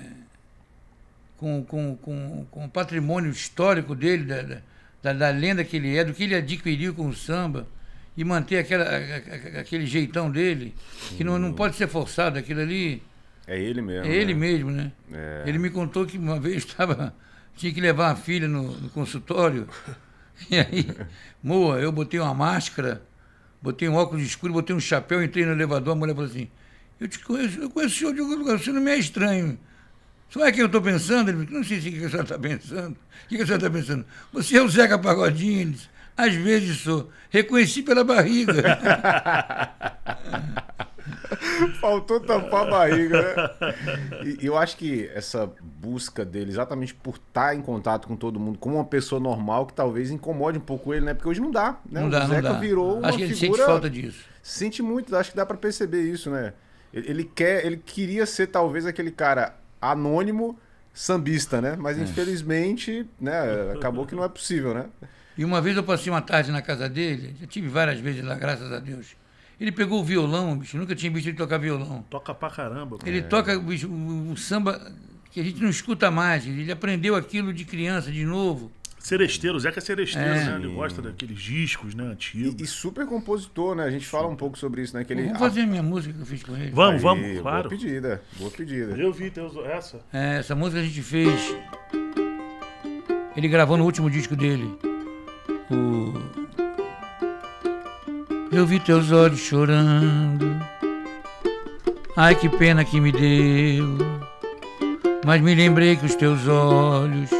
com, com, com, com o patrimônio histórico dele, da, da, da lenda que ele é, do que ele adquiriu com o samba e manter aquela, aquele jeitão dele, que não, não uhum. pode ser forçado, aquilo
ali. É ele mesmo. É né? ele mesmo, né?
É. Ele me contou que uma vez estava. Tinha que levar a filha no, no consultório. E aí, moa, eu botei uma máscara, botei um óculos escuro, botei um chapéu, entrei no elevador, a mulher falou assim, eu te conheço, eu conheço o senhor de algum lugar, senhor não me é estranho. Só é que eu estou pensando? Ele disse, não sei se o que a senhora está pensando. O que a senhora está pensando? Você é o Zeca Pagodinho? Às vezes sou. Reconheci pela barriga.
Faltou tampar a barriga, né?
E eu acho que essa busca dele, exatamente por estar tá em contato com todo mundo, como uma pessoa normal, que talvez incomode um pouco ele, né? Porque hoje não dá, né? Não o dá, o Zeca não dá. virou uma Acho que ele figura... sente falta disso. Sente muito, acho que dá para perceber isso, né? Ele quer, ele queria ser talvez aquele cara anônimo sambista, né? Mas é. infelizmente, né, acabou que não é possível, né?
E uma vez eu passei uma tarde na casa dele, já tive várias vezes lá, graças a Deus. Ele pegou o violão, bicho,
nunca tinha visto ele tocar violão. Toca pra caramba. Cara. Ele é. toca
o um samba que a gente não escuta mais. Ele aprendeu aquilo de criança, de novo.
Seresteiro, o Zeca é
seresteiro, é. né? Ele gosta
daqueles discos, né, antigos. E, e, super compositor, né? A gente fala um pouco sobre isso, né? Que ele... Vamos fazer
a minha música que eu fiz com ele. Vamos, Aí, vamos, claro. Boa pedida, boa pedida. Eu vi Deus, essa.
É, essa música a gente fez... Ele gravou no último disco dele. Eu vi teus olhos chorando. Ai, que pena que me deu. Mas me lembrei que os teus olhos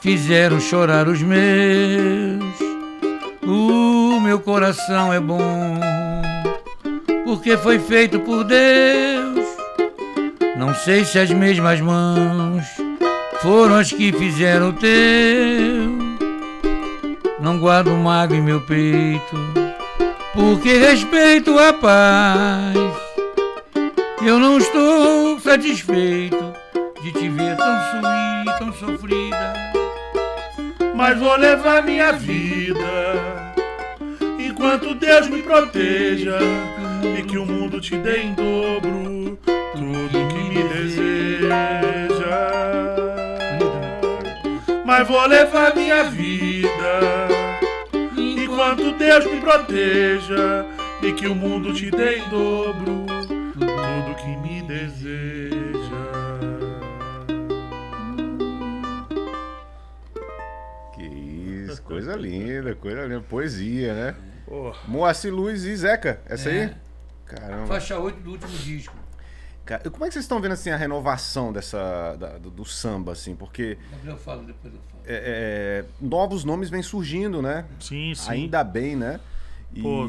fizeram chorar os meus. O meu coração é bom, porque foi feito por Deus. Não sei se as mesmas mãos foram as que fizeram o teu não guardo mágoa em meu peito, porque respeito a paz.
Eu não estou satisfeito de te ver tão suída, tão sofrida, mas vou levar minha vida enquanto Deus me proteja e que o mundo te dê em dobro tudo que me deseja. Mas vou levar minha vida quanto Deus me proteja e que o mundo te dê em dobro tudo que me deseja.
Que isso, coisa linda, coisa linda, poesia, né? Porra. Moacir Luiz e Zeca, essa é. aí? Caramba. Faixa 8
do último disco
como é que vocês estão vendo assim a renovação dessa da, do, do, samba assim, porque
eu falo, depois eu
falo. É, é, é, novos nomes vêm surgindo, né? Sim, sim. Ainda bem, né? E Pô.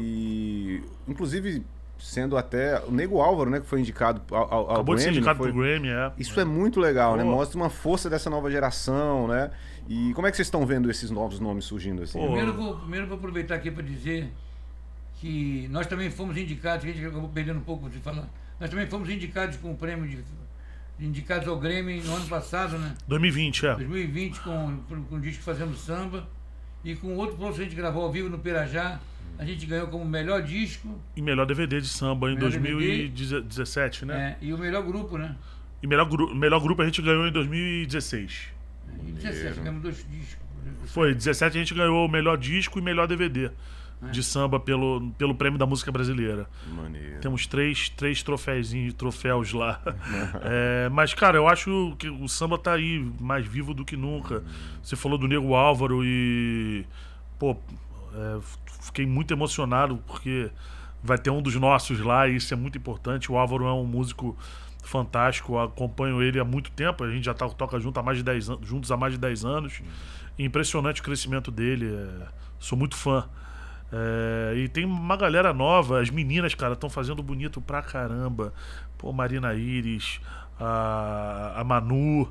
inclusive sendo até o Nego Álvaro, né, que foi indicado ao, ao Acabou Grammy, de ser indicado foi...
pro Grammy, é. Isso
é, é muito legal, né? Pô. né? Mostra uma força dessa nova geração, né? E como é que vocês estão vendo esses novos nomes surgindo assim? Primeiro
vou, primeiro vou aproveitar aqui para dizer que nós também fomos indicados, a gente acabou perdendo um pouco de falar nós também fomos indicados com o prêmio de indicados ao Grêmio no ano passado, né? 2020, é. 2020, com, com o disco Fazendo Samba. E com outro produto que a gente gravou ao vivo no Pirajá, a gente ganhou como melhor disco.
E melhor DVD de samba em 2017, DVD, né? É, e o melhor grupo, né? E melhor, gru melhor grupo a gente ganhou em 2016. É, em 17, ganhamos dois discos. Né? Foi, 17 a gente ganhou o melhor disco e melhor DVD é. de samba pelo, pelo Prêmio da Música Brasileira. Maneiro. Temos três, três troféuzinhos, troféus lá. é, mas, cara, eu acho que o samba tá aí mais vivo do que nunca. Você falou do Nego Álvaro e. Pô, é, fiquei muito emocionado porque vai ter um dos nossos lá e isso é muito importante. O Álvaro é um músico fantástico, acompanho ele há muito tempo, a gente já tá, toca junto há mais de 10 juntos há mais de 10 anos. Impressionante o crescimento dele, é, sou muito fã. É, e tem uma galera nova, as meninas, cara, estão fazendo bonito pra caramba. Pô, Marina Iris, a, a Manu,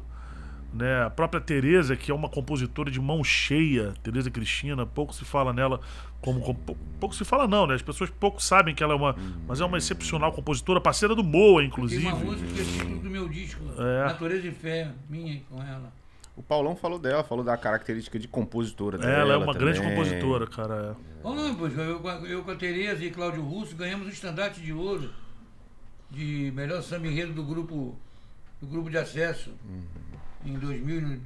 né? A própria Tereza, que é uma compositora de mão cheia, Tereza Cristina, pouco se fala nela como, como pouco se fala não, né? As pessoas pouco sabem que ela é uma, mas é uma excepcional compositora, parceira do Moa, inclusive. Tem uma música
que é do meu
disco, é.
Natureza e Fé, minha com ela. O Paulão falou dela, falou da característica de compositora dela. Ela é uma também. grande
compositora, cara.
É. Vamos lá, eu, eu com a Tereza e Cláudio Russo ganhamos o estandarte de ouro de melhor samba enredo do grupo, do grupo de acesso uhum. em 2000, não,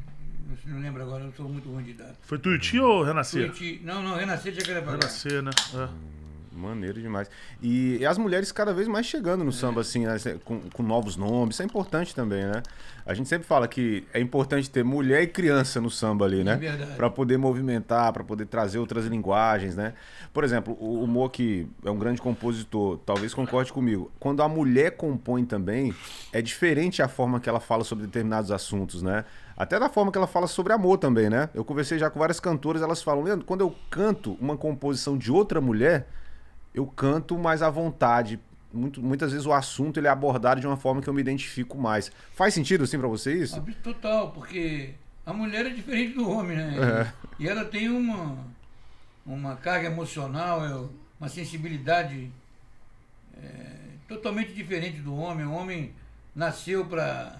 não lembro agora, eu sou muito ruim de data.
Foi Tuiuti ou Renascer?
Tuiuti, não, não, Renascer já que era Renascer,
né? É. Uhum. Maneiro demais. E, e, as mulheres cada vez mais chegando no é. samba, assim, né, com, com, novos nomes. Isso é importante também, né? A gente sempre fala que é importante ter mulher e criança no samba ali, é né? É verdade. Pra poder movimentar, para poder trazer outras linguagens, né? Por exemplo, o, o Mo, que é um grande compositor, talvez concorde comigo. Quando a mulher compõe também, é diferente a forma que ela fala sobre determinados assuntos, né? Até da forma que ela fala sobre amor também, né? Eu conversei já com várias cantoras, elas falam, Leandro, quando eu canto uma composição de outra mulher, eu canto mais à vontade. Muito, muitas vezes o assunto ele é abordado de uma forma que eu me identifico mais. Faz sentido assim para você isso?
Total, porque a mulher é diferente do homem, né? É. E ela tem uma, uma carga emocional, é, uma sensibilidade é, totalmente diferente do homem. O homem nasceu para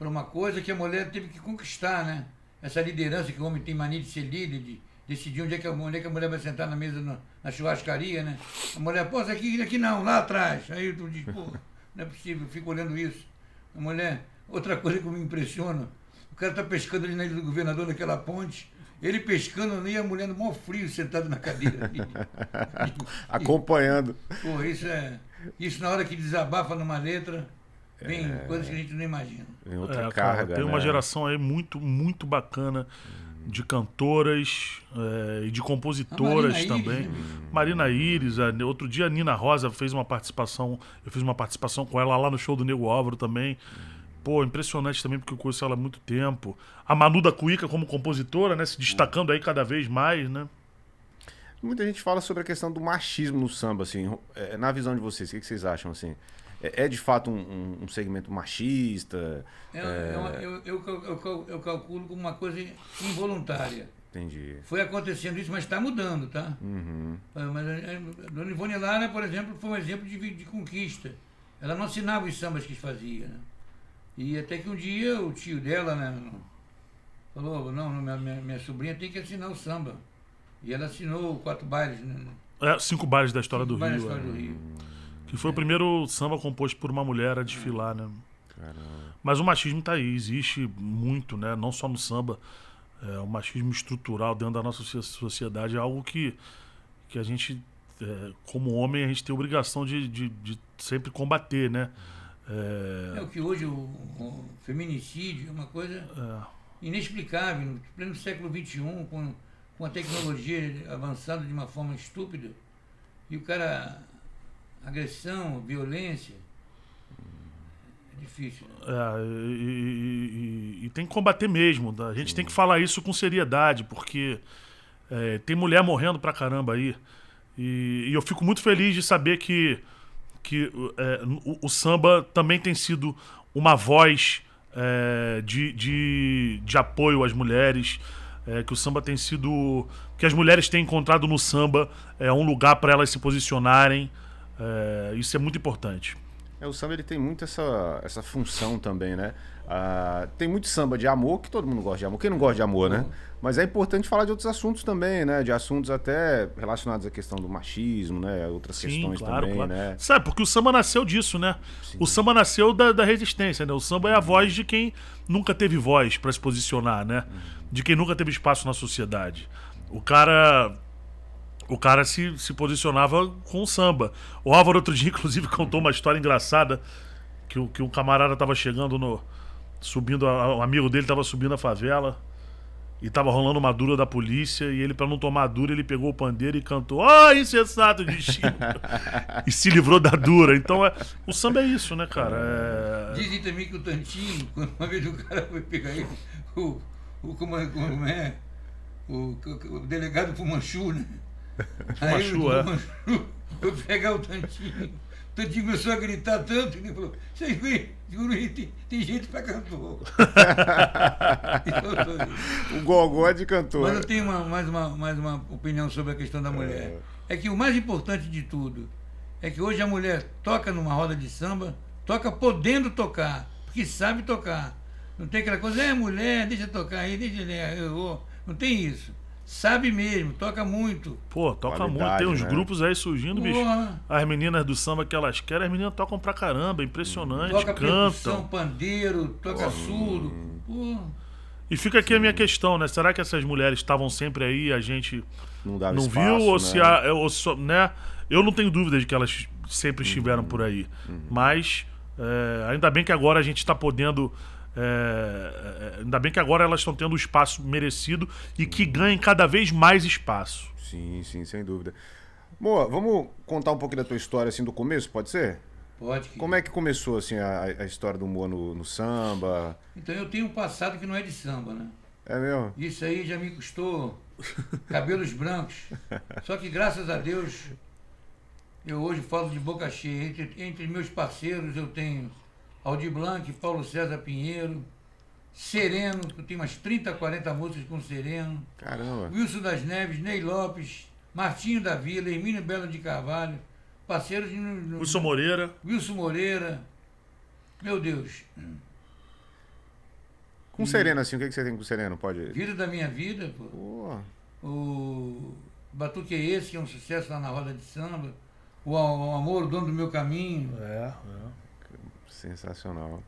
uma coisa que a mulher teve que conquistar, né? Essa liderança que o homem tem mania de ser líder, de, decidir onde é que a, onde é que a mulher vai sentar na mesa no, na churrascaria, né? A mulher, pô, aqui, aqui não, lá atrás. Aí tu diz, pô, não é possível, fico olhando isso. A mulher, outra coisa que me impressiona, o cara tá pescando ali na ilha do governador, naquela ponte, ele pescando ali, a mulher no maior frio, sentada na cadeira. Ali.
Acompanhando. Pô,
isso é. Isso na hora que desabafa numa letra. Vem é... coisas que a gente não imagina. Em outra é, carga, cara, tem
né? uma geração aí muito, muito bacana. Hum de cantoras é, e de compositoras Marina também. Iris, Marina Iris, outro dia a Nina Rosa fez uma participação, eu fiz uma participação com ela lá no show do Nego Álvaro também. Pô, impressionante também, porque eu conheço ela há muito tempo. A Manu da Cuica como compositora, né? Se destacando aí cada vez mais, né?
Muita gente fala sobre a questão do machismo no samba, assim. É, na visão de vocês, o que vocês acham, assim? É, é, de fato um, um segmento machista? É, eu, é... eu,
eu, eu, eu, calculo como uma coisa involuntária. Entendi. Foi acontecendo isso, mas está mudando, tá? Uhum. É, mas a Dona Ivone Lara, por exemplo, foi um exemplo de, de conquista. Ela não assinava os sambas que fazia. Né? E até que um dia o tio dela né, falou, não, minha, minha sobrinha tem que assinar o samba. E ela assinou quatro bailes. Né?
É, cinco bailes da história cinco do Rio. Da história é. do Rio. Hum. Que foi é. o primeiro samba composto por uma mulher a desfilar, né? Caramba. Mas o machismo tá aí, existe muito, né? Não só no samba. É, o machismo estrutural dentro da nossa sociedade é algo que, que a gente, é, como homem, a gente tem obrigação de, de, de sempre combater, né? É... é o
que hoje o, o, feminicídio é uma coisa é. inexplicável. No pleno século XXI, com, com a tecnologia avançada de uma forma estúpida, e o cara agressão, violência. É difícil. Né?
É, e, e, e, tem que combater mesmo. Tá? A gente Sim. tem que falar isso com seriedade, porque é, tem mulher morrendo pra caramba aí. E, e, eu fico muito feliz de saber que, que é, o, o, samba também tem sido uma voz é, de, de, de, apoio às mulheres. É, que o samba tem sido. que as mulheres têm encontrado no samba é, um lugar para elas se posicionarem. É, isso é muito importante.
É, o samba ele tem muito essa, essa função também, né? Ah, tem muito samba de amor, que todo mundo gosta de amor. Quem não gosta de amor, né? Mas é importante falar de outros assuntos também, né? De assuntos até relacionados à questão do machismo, né? Outras Sim, questões claro, também, claro. né?
Sabe, porque o samba nasceu disso, né? Sim. O samba nasceu da, da, resistência, né? O samba é a voz de quem nunca teve voz para se posicionar, né? Uhum. De quem nunca teve espaço na sociedade. O cara o cara se, se posicionava com o samba. O Álvaro outro dia, inclusive, contou uma história engraçada que, o, que um camarada estava chegando no. subindo, um amigo dele estava subindo a favela e estava rolando uma dura da polícia, e ele, para não tomar dura, ele pegou o pandeiro e cantou, ó, oh, insensato de Chico! e se livrou da dura. Então, é, o samba é isso, né, cara? É... Dizem
também que o Tantinho, quando uma vez o cara foi pegar ele, o, o, como, é, como é, o, o, o delegado pro né? Aí o Manchu, eu pegar o tantinho. O então tantinho começou a gritar tanto, ele falou, vocês veem, tem, tem gente pra cantor. o gogó de cantor. Mas eu tenho uma, mais, uma, mais uma opinião sobre a questão da é. mulher. É. é que o mais importante de tudo é que hoje a mulher toca numa roda de samba, toca podendo tocar, porque sabe tocar. Não tem aquela coisa, é mulher, deixa tocar aí, deixa eu vou. Não tem isso. Sabe mesmo, toca
muito. Pô, toca Qualidade, muito. Tem uns né? grupos aí surgindo, Porra. bicho. As meninas do samba que elas querem, as meninas tocam pra caramba, impressionante. Toca cantam.
pandeiro, toca surdo.
E fica aqui Sim. a minha questão, né? Será que essas mulheres estavam sempre aí, a gente não, dava não espaço, viu? Ou né? se a, ou se né? Eu não tenho dúvida de que elas sempre estiveram uhum. por aí. Uhum. Mas é, ainda bem que agora a gente está podendo é, é, ainda bem que agora elas estão tendo o espaço merecido e que uhum. ganhem cada vez mais espaço.
Sim, sim, sem dúvida. Boa, vamos contar um pouco da tua história assim do começo, pode ser? Pode. Que... Como é que começou assim a, a história do Moa no, no, samba?
Então eu tenho um passado que não é de samba, né? É mesmo? Isso aí já me custou cabelos brancos. Só que graças a Deus eu hoje falo de boca cheia. Entre, entre meus parceiros eu tenho Aldir Blanc, Paulo César Pinheiro, Sereno, eu tenho umas 30, 40 músicas com Sereno. Caramba. Wilson das Neves, Ney Lopes, Martinho da Vila, Hermínio Belo de Carvalho, parceiros de Wilson Moreira. Wilson Moreira. Meu Deus.
Com Sereno, assim, o que, que você tem com Sereno? Pode. Vida
da minha vida, pô. Boa. O Batuque é esse, que é um sucesso lá na roda de samba. O, o Amor, o dono do meu caminho.
É, é. Sensacional.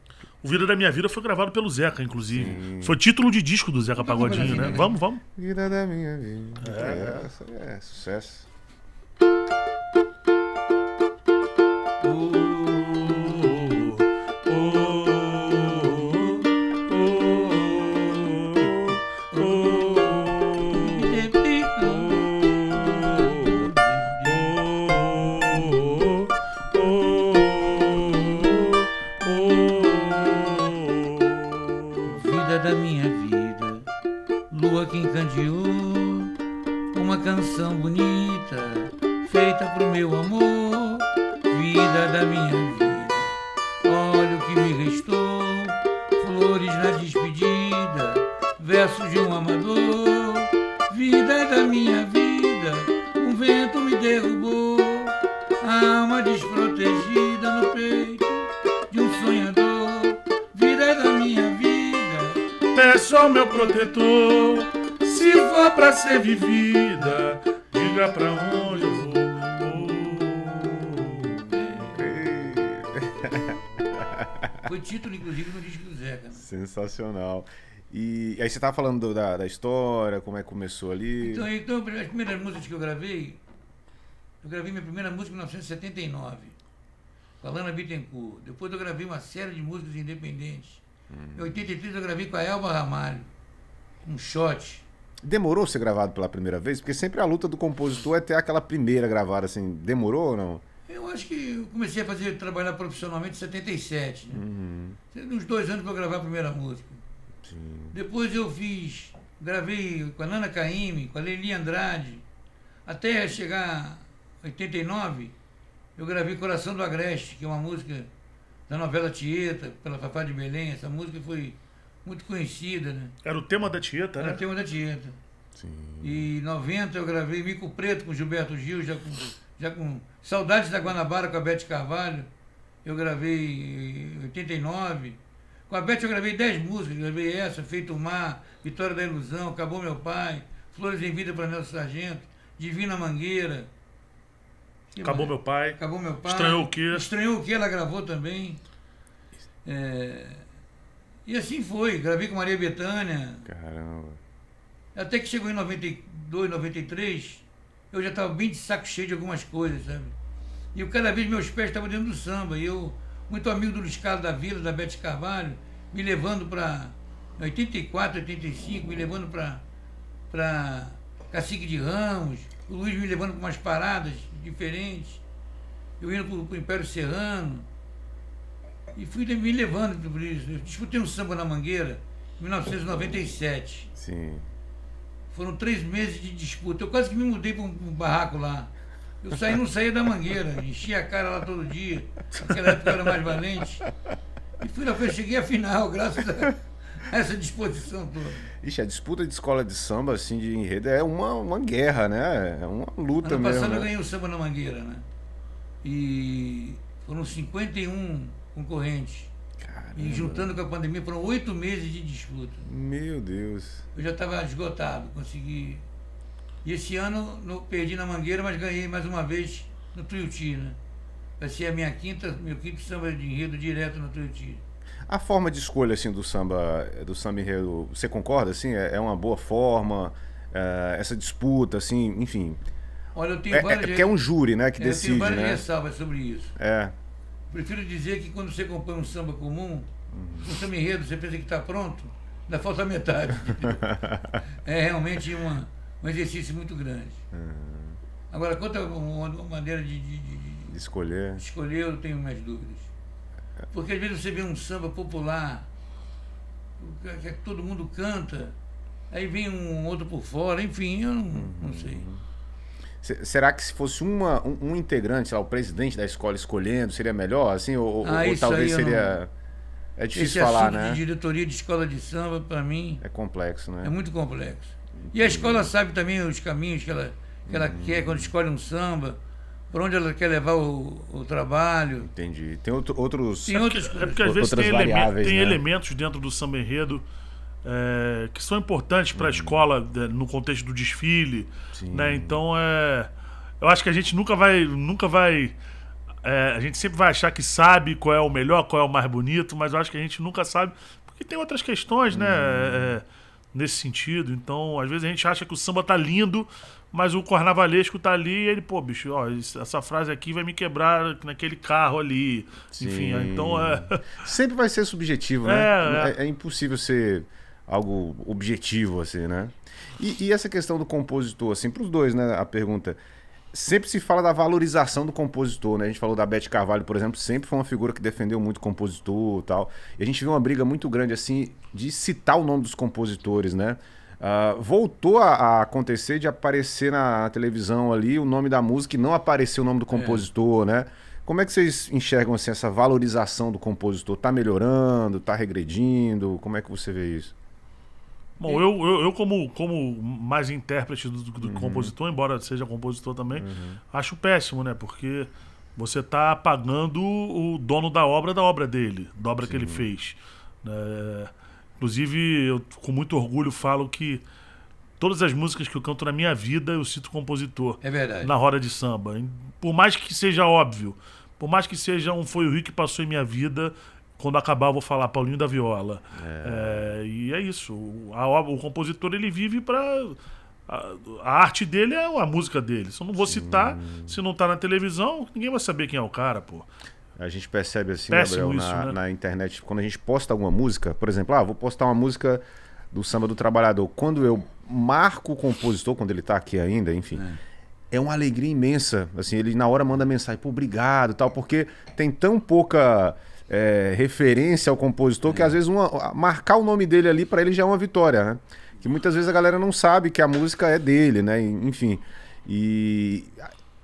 O Vida da Minha Vida foi gravado pelo Zeca, inclusive. Sim. Foi título de disco do Zeca Pagodinho, né? Vamos, vamos. Vida da Minha Vida. É,
é, é sucesso. Sensacional. E aí você tava falando da, da história, como é que começou ali. Então,
então, as primeiras músicas que eu gravei, eu gravei minha primeira música em 1979, com a Lana Bittencourt. Depois eu gravei uma série de músicas independentes. Hum. Em 83 eu gravei com a Elba Ramalho,
um shot. Demorou ser gravado pela primeira vez? Porque sempre a luta do compositor é ter aquela primeira gravada, assim. Demorou ou não?
eu acho que
eu comecei a fazer trabalhar profissionalmente em 77. Né? Uhum. uns dois anos para gravar a primeira música. Sim. Depois eu fiz, gravei com a Nana Caymmi, com a Leli Andrade. Até chegar em 89, eu gravei Coração do Agreste, que é uma música da novela Tieta, pela Fafá de Belém. Essa música foi muito conhecida, né? Era o tema da Tieta, Era né? Era o tema da Tieta. Sim. E em 90 eu gravei Mico Preto com Gilberto Gil, já com já com saudades da Guanabara com a Bete Carvalho, eu gravei em 89. Com a Bete eu gravei 10 músicas, gravei essa, Feito o Mar, Vitória da Ilusão, Acabou Meu Pai, Flores em Vida para Nelson Sargento, Divina Mangueira.
Acabou mais? meu pai. Acabou meu pai. Estranhou o que? Estranhou
o que ela gravou também. É... E assim foi. Gravei com Maria Bethânia.
Caramba.
Até que chegou em 92, 93 eu já estava bem de saco cheio de algumas coisas, sabe? E eu, cada vez meus pés estavam dentro do samba. E eu, muito amigo do Luiz Carlos da Vila, da Bete Carvalho, me levando para 84, 85, me levando para Cacique de Ramos, o Luiz me levando para umas paradas diferentes, eu indo para o Império Serrano. E fui me levando para isso. Eu disputei um samba na Mangueira em 1997. Sim. Foram três meses de disputa. Eu quase que me mudei para um, um barraco lá. Eu saí, não saía da mangueira, enchia a cara lá todo dia. Naquela época eu era mais valente. E fui lá, cheguei à final, graças a, a essa disposição toda.
Ixi, a disputa de escola de samba, assim, de enredo, é uma, uma guerra, né? É uma luta ano mesmo. Ano passado né? eu ganhei
o samba na mangueira, né? E foram 51 concorrentes. Caramba. E juntando com a pandemia, foram oito meses de
disputa. Meu Deus.
Eu já estava esgotado, consegui. E esse ano no, perdi na Mangueira, mas ganhei mais uma vez no Tuiuti, né? Vai ser a minha quinta, meu quinto samba de enredo direto no Tuiuti.
A forma de escolha assim do samba, do samba enredo, você concorda assim? É, é uma boa forma? É, essa disputa, assim, enfim.
Olha, eu tenho é, é várias. É, porque é um júri, né, que é, decide. Eu tenho várias né? ressalvas sobre isso. É. Prefiro dizer que quando você compõe um samba comum, um samba enredo, você pensa que está pronto, ainda falta metade. é realmente uma, um exercício muito grande. Uhum. Agora, quanto a uma, uma maneira de, de, de,
de, escolher.
escolher, eu tenho mais dúvidas. Porque às vezes você vê um samba popular, que todo mundo canta, aí vem um outro por fora, enfim, eu não, uhum. não sei.
Será que se fosse uma, um, um, integrante, lá, o presidente da escola escolhendo, seria melhor? Assim, ou, ah, ou talvez seria. Não... É difícil Esse falar, né? De
diretoria de escola de samba, para mim.
É complexo, né? É
muito complexo. E a escola sabe também os caminhos que ela, que ela hum. quer quando escolhe um samba, para onde ela quer levar o, o trabalho.
Entendi. Tem outro, outros. Tem É porque às vezes tem, variáveis, tem né?
elementos dentro do samba enredo é, que são importantes para a uhum. escola né, no contexto do desfile, né? Então é, eu acho que a gente nunca vai, nunca vai, é, a gente sempre vai achar que sabe qual é o melhor, qual é o mais bonito, mas eu acho que a gente nunca sabe porque tem outras questões, né, é, uhum. né? É, nesse sentido. Então, às vezes a gente acha que o samba tá lindo, mas o carnavalesco tá ali e ele, pô, bicho, ó, essa frase aqui vai me quebrar naquele carro ali. Sim. Enfim, então é.
Sempre vai ser subjetivo, né? É, é, é. é impossível ser. Você algo objetivo, assim, né? E, e essa questão do compositor, assim, para os dois, né? A pergunta. Sempre se fala da valorização do compositor, né? A gente falou da Beth Carvalho, por exemplo, sempre foi uma figura que defendeu muito o compositor e tal. E a gente viu uma briga muito grande, assim, de citar o nome dos compositores, né? Uh, voltou a, a, acontecer de aparecer na, na, televisão ali o nome da música e não aparecer o nome do é. compositor, é. né? Como é que vocês enxergam assim, essa valorização do compositor? Tá melhorando? Tá regredindo? Como é que você vê isso?
Bom, eu, eu, eu, como, como mais intérprete do, do uhum. compositor, embora seja compositor também, uhum. acho péssimo, né? Porque você está apagando o dono da obra da obra dele, da obra Sim. que ele fez. É, inclusive, eu com muito orgulho falo que todas as músicas que eu canto na minha vida, eu cito compositor. É verdade. Na roda de samba. Por mais que seja óbvio, por mais que seja um foi o Rio que passou em minha vida, quando acabar, eu vou falar Paulinho da Viola. É. É, e é isso. A, o compositor ele vive para a, a, arte dele é a música dele. Só não vou Sim. citar, se não tá na televisão, ninguém vai saber quem é o cara, pô. A
gente percebe assim, Gabriel, isso, na, né? na, internet, quando a gente posta alguma música, por exemplo, ah, vou postar uma música do Samba do Trabalhador. Quando eu marco o compositor, quando ele tá aqui ainda, enfim. É é uma alegria imensa. Assim, ele na hora manda mensagem, pô, obrigado, tal, porque tem tão pouca é, referência ao compositor, é. que às vezes uma, marcar o nome dele ali para ele já é uma vitória, né? Que muitas vezes a galera não sabe que a música é dele, né? Enfim. E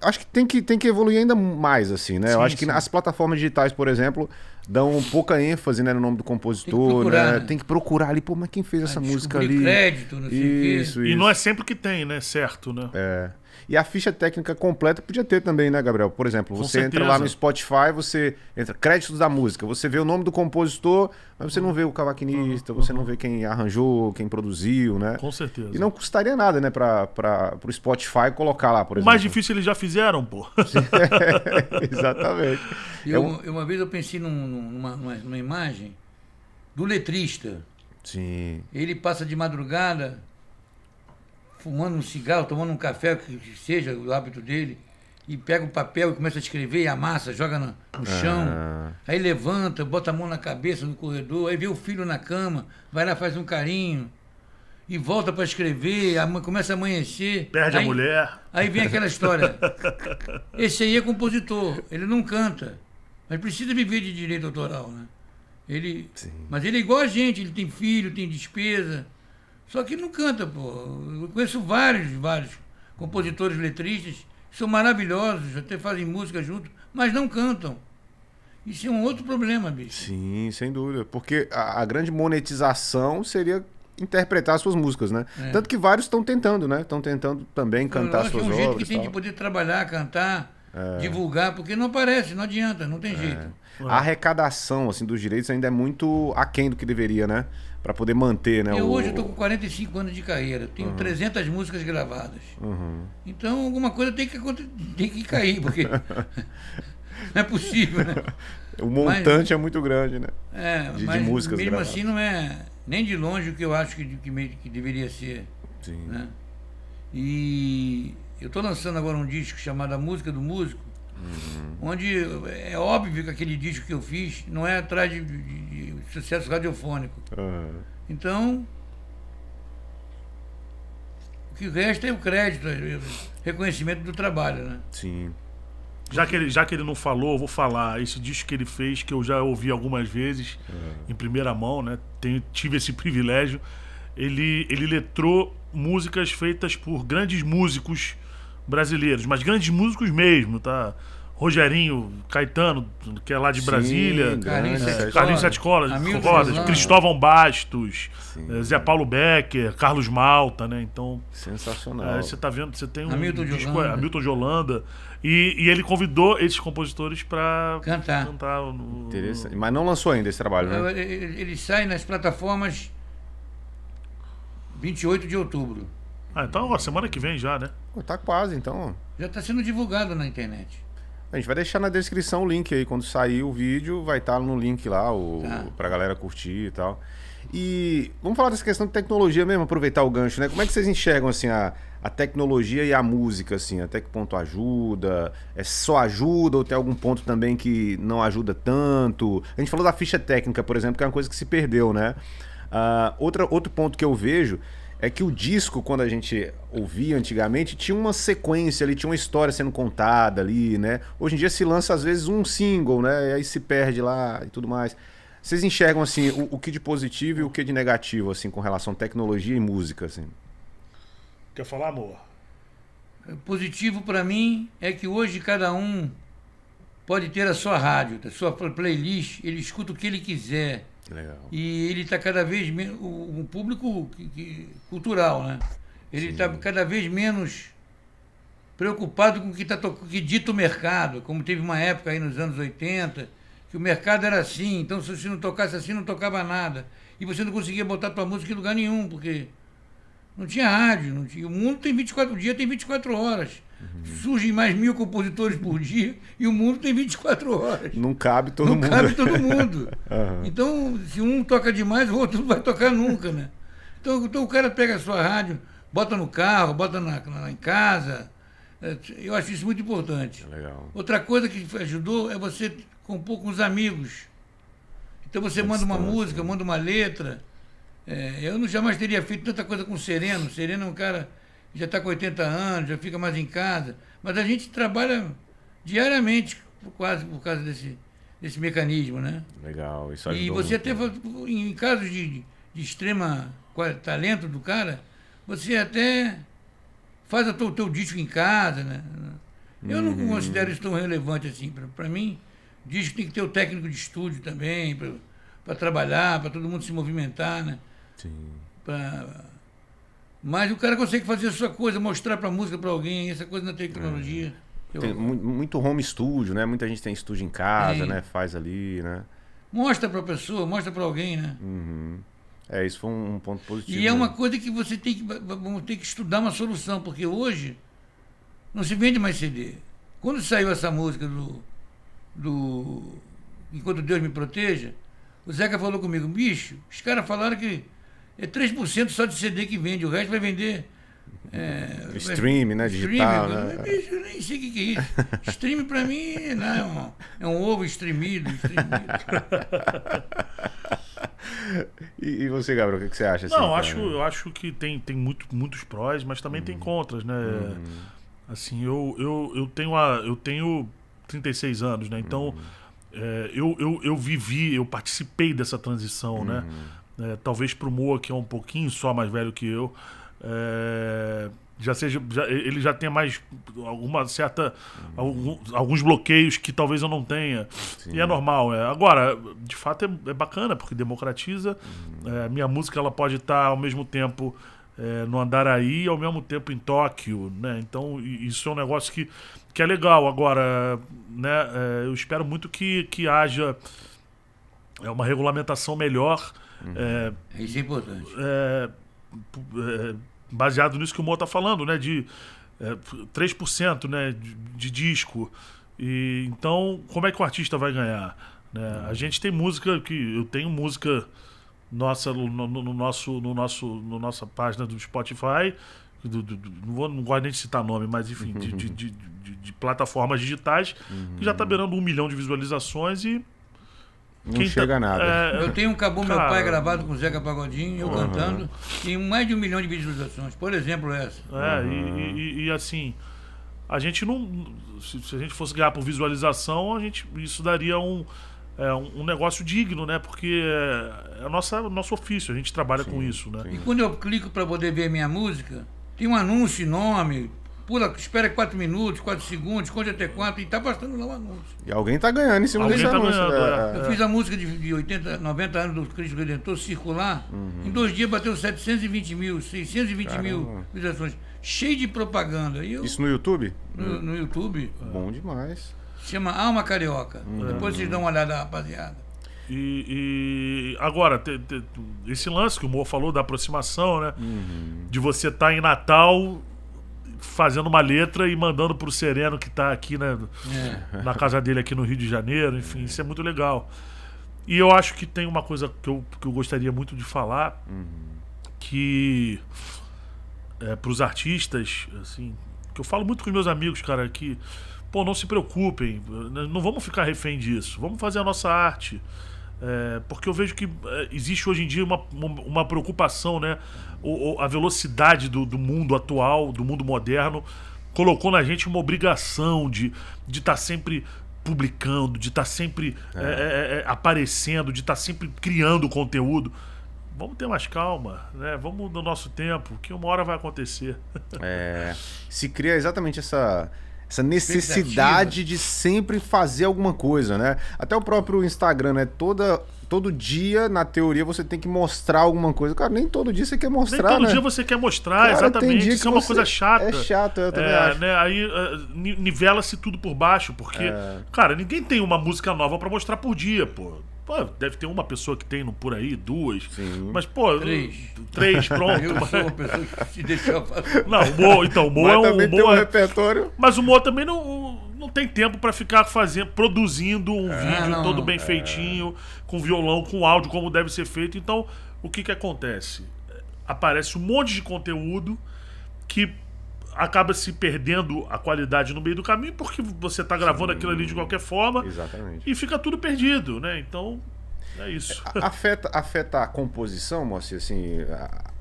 acho que tem que, tem que evoluir ainda mais, assim, né? Sim, eu acho sim. que as plataformas digitais, por exemplo, dão pouca ênfase né, no nome do compositor, tem procurar, né? Né? Tem que procurar ali, pô, mas quem fez ah, essa música ali? crédito, não
sei isso, isso, E não é sempre que tem, né? Certo, né? É.
E a ficha técnica completa podia ter também, né, Gabriel? Por exemplo, você entra lá no Spotify, você entra créditos da música, você vê o nome do compositor, mas você uhum. não vê o cavaquinista, uhum. você não vê quem arranjou, quem produziu, né? Com certeza. E não custaria nada, né, para o Spotify colocar
lá, por exemplo. O mais difícil eles já fizeram, pô. é, exatamente. Eu, é um...
uma vez eu pensei num, numa, numa imagem do letrista. Sim. Ele passa de madrugada fumando um cigarro, tomando um café, que seja o hábito dele, e pega o papel e começa a escrever, e amassa, joga no, no ah. chão, ah. aí levanta, bota a mão na cabeça no corredor, aí vê o filho na cama, vai lá, faz um carinho, e volta para escrever, a, começa a amanhecer. Perde aí, a mulher. Aí vem aquela história. Esse aí é compositor, ele não canta, mas precisa viver de direito autoral, né? Ele, Sim. mas ele é igual a gente, ele tem filho, tem despesa, só que não canta, pô. Eu conheço vários, vários compositores letristas, são maravilhosos, até fazem música junto, mas não cantam.
Isso é um outro problema, bicho. Sim, sem dúvida. Porque a, a grande monetização seria interpretar suas músicas, né? É. Tanto que vários estão tentando, né? Estão tentando também cantar acho é suas obras. É um jeito que tem de
poder trabalhar, cantar, é. divulgar, porque não aparece, não adianta, não tem é. jeito.
É. A arrecadação assim dos direitos ainda é muito aquém do que deveria, né? para poder manter, né? Eu o... hoje estou com
45 anos de carreira, tenho uhum. 300 músicas gravadas. Uhum. Então alguma coisa tem que, tem que cair, porque não é possível, né? O montante mas, é muito grande, né? É, de, mas de músicas mesmo gravadas. assim não é nem de longe o que eu acho que, que, que deveria ser. Sim. Né? E eu estou lançando agora um disco chamado A Música do Músico, Uhum. Onde é óbvio que aquele disco que eu fiz não é atrás de, de, de sucesso radiofônico. Uhum. Então, o que resta é o crédito, é o
reconhecimento do trabalho, né? Sim. Já que, ele, já que ele não falou, eu vou falar. Esse disco que ele fez, que eu já ouvi algumas vezes, em primeira mão, né? Tenho, tive esse privilégio. Ele, ele letrou músicas feitas por grandes músicos brasileiros, mas grandes músicos mesmo, tá? Rogerinho, Caetano, que é lá de Brasília, Carlinhos é, Sete, Carlinhos Sete Colas, Rodas, Cristóvão Bastos, Sim, eh, Zé Paulo Becker, Carlos Malta, né? Então. Sensacional. Eh, você tá vendo, você tem um Hamilton disco, de é, Hamilton de Holanda. E, e ele convidou esses compositores para cantar. cantar no, Interessante.
Mas não lançou ainda esse trabalho, né?
Ele, ele
sai nas plataformas
28 de outubro. Ah, então, ó, semana que vem já, né?
Tá quase, então.
Já tá sendo divulgado na internet.
A gente vai deixar na descrição o link aí. Quando sair o vídeo, vai estar tá no link lá o, tá. pra galera curtir e tal. E vamos falar dessa questão de tecnologia mesmo, aproveitar o gancho, né? Como é que vocês enxergam assim, a, a tecnologia e a música, assim? Até que ponto ajuda? É só ajuda ou tem algum ponto também que não ajuda tanto? A gente falou da ficha técnica, por exemplo, que é uma coisa que se perdeu, né? Uh, outra, outro ponto que eu vejo é que o disco, quando a gente ouvia antigamente, tinha uma sequência ali, tinha uma história sendo contada ali, né? Hoje em dia se lança, às vezes, um single, né? E aí se perde lá e tudo mais. Vocês enxergam, assim, o, o que de positivo e o que de negativo, assim, com relação à tecnologia e música, assim?
Quer falar, amor?
Positivo para mim é que hoje cada um pode ter a sua rádio, a sua playlist, ele escuta o que ele quiser Legal. E ele está cada vez menos. Um público que, que, cultural, né? Ele está cada vez menos preocupado com o que, está que dita o mercado, como teve uma época aí nos anos 80, que o mercado era assim, então se você não tocasse assim, não tocava nada. E você não conseguia botar tua música em lugar nenhum, porque não tinha rádio, não tinha. O mundo tem 24 dias, tem 24 horas. Uhum. Surgem mais mil compositores por dia e o mundo tem 24 horas.
Não cabe
todo Não mundo. Não cabe todo mundo. uhum.
Então, se um toca demais, o outro não vai tocar nunca, né? Então, então o cara pega a sua rádio, bota no carro, bota na, na em casa. É, eu acho isso muito importante. É legal. Outra coisa que ajudou é você compor com os amigos. Então você é manda uma música, manda uma letra. É, eu não jamais teria feito tanta coisa com o Sereno. O Sereno é um cara já está com 80 anos, já fica mais em casa, mas a gente trabalha diariamente quase por causa desse, desse mecanismo, né?
Legal, isso ajuda E você
até, em casos de, de extrema talento do cara, você até faz o teu, disco em casa, né? Eu uhum. não considero isso tão relevante assim. Para mim, disco tem que ter o técnico de estúdio também, para trabalhar, para todo mundo se movimentar, né? Sim. Pra, mas o cara consegue fazer sua coisa, mostrar pra música pra alguém, essa coisa na tecnologia. É. Tem eu...
muito home studio, né? Muita gente tem estúdio em casa, é. né? Faz ali, né?
Mostra pra pessoa, mostra pra alguém, né?
Uhum. É, isso foi um ponto
positivo. E é né? uma
coisa que você tem que, tem que estudar uma solução, porque hoje não se vende mais CD. Quando saiu essa música do, do Enquanto Deus Me Proteja, o Zeca falou comigo, bicho, os caras falaram que é 3% só de CD que vende, o resto vai vender. É, stream, é, né? Digital. Stream, né? eu nem sei o que, é isso. stream pra mim né? é, um, é um ovo estremido.
e, e, você, Gabriel, o que, que você acha? Assim, não, acho, eu acho que tem, tem muito, muitos prós, mas também hum. tem uhum. contras, né? Hum. Assim, eu, eu, eu, tenho a, eu tenho 36 anos, né? Então, hum. é, eu, eu, eu vivi, eu participei dessa transição, né? Uhum. É, talvez para o Moa, que é um pouquinho só mais velho que eu, é, já seja já, ele já tenha mais alguma certa algum, alguns bloqueios que talvez eu não tenha Sim. e é normal é. agora de fato é, é bacana porque democratiza uhum. É, minha música ela pode estar tá, ao mesmo tempo é, no Andaraí e ao mesmo tempo em Tóquio né então isso é um negócio que, que é legal agora né é, eu espero muito que que haja uma regulamentação melhor Uhum. É, Isso é importante. É, é baseado nisso que o Mo está falando, né? De é, 3% né, de, de, disco. E, então, como é que o artista vai ganhar? Né? A gente tem música que. Eu tenho música nossa no, no nosso, no nosso no nossa página do Spotify. Do, do, do, não, vou, não gosto nem de citar nome, mas enfim, de, de, de plataformas digitais, uhum. que já está beirando um milhão de visualizações e não Quem chega tá, nada. É... Eu tenho um Cabo Meu Pai gravado com
o Zeca Pagodinho, eu uhum. cantando,
e mais de um milhão de visualizações. Por exemplo, essa. É, uhum. e, e, e, assim, a gente não. Se, se, a gente fosse ganhar por visualização, a gente, isso daria um, é, um negócio digno, né? Porque é, é o nosso ofício, a gente trabalha sim, com isso, né? Sim. E
quando eu clico para poder ver minha música, tem um anúncio, nome, pula, espera 4 minutos, 4 segundos, conte até quanto, e tá bastando lá o anúncio.
E alguém tá ganhando em cima alguém desse tá anúncio. Ganhando, é,
Eu é. fiz a música de, 80, 90 anos do Cristo Redentor circular, uhum. em dois dias bateu 720 mil, 620 Caramba. mil visualizações, cheio de propaganda. Eu, Isso no YouTube? No, no YouTube. Bom demais. Chama Alma Carioca. Uhum. Depois vocês dão uma olhada, rapaziada.
E, e, agora, te, te, esse lance que o Mo falou da aproximação, né? Uhum. De você estar tá em Natal fazendo uma letra e mandando pro Sereno que tá aqui né, é. na casa dele aqui no Rio de Janeiro, enfim, é. isso é muito legal. E eu acho que tem uma coisa que eu, que eu gostaria muito de falar, uhum. que é, para os artistas, assim, que eu falo muito com meus amigos, cara, que, pô, não se preocupem, né, não vamos ficar refém disso, vamos fazer a nossa arte. É, porque eu vejo que é, existe hoje em dia uma, uma preocupação, né? O, a velocidade do, do mundo atual, do mundo moderno, colocou na gente uma obrigação de estar de tá sempre publicando, de estar tá sempre é. É, é, é aparecendo, de estar tá sempre criando conteúdo vamos ter mais calma, né? Vamos no nosso tempo, que uma hora vai acontecer. É, se cria exatamente
essa essa necessidade de sempre fazer alguma coisa, né? Até o próprio Instagram, né? Toda, todo dia, na teoria, você tem que mostrar alguma coisa. Cara, nem todo
dia você quer mostrar. Nem todo né? dia você quer mostrar, Cara, exatamente. Isso é uma coisa chata. É chato, eu também é, acho. Né? Aí uh, nivela-se tudo por baixo, porque, é. cara, ninguém tem uma música nova para mostrar por dia, pô. Pô, deve ter uma pessoa que tem no, por aí, duas. Sim. Mas, pô. Três. Três, pronto. Eu mas... sou uma pessoa que te deixa Não, o Mo, então, o Mo mas é um. Mo tem um é... repertório. Mas o Mo também não, não tem tempo para ficar fazendo, produzindo um é, vídeo não, todo bem é. feitinho, com violão, com áudio, como deve ser feito. Então, o que que acontece? Aparece um monte de conteúdo que acaba se perdendo a qualidade no meio do caminho porque você está gravando Sim, aquilo ali de qualquer forma. Exatamente. E fica tudo perdido, né? Então, é isso.
É, afeta, afeta a composição, Moacir, assim. A...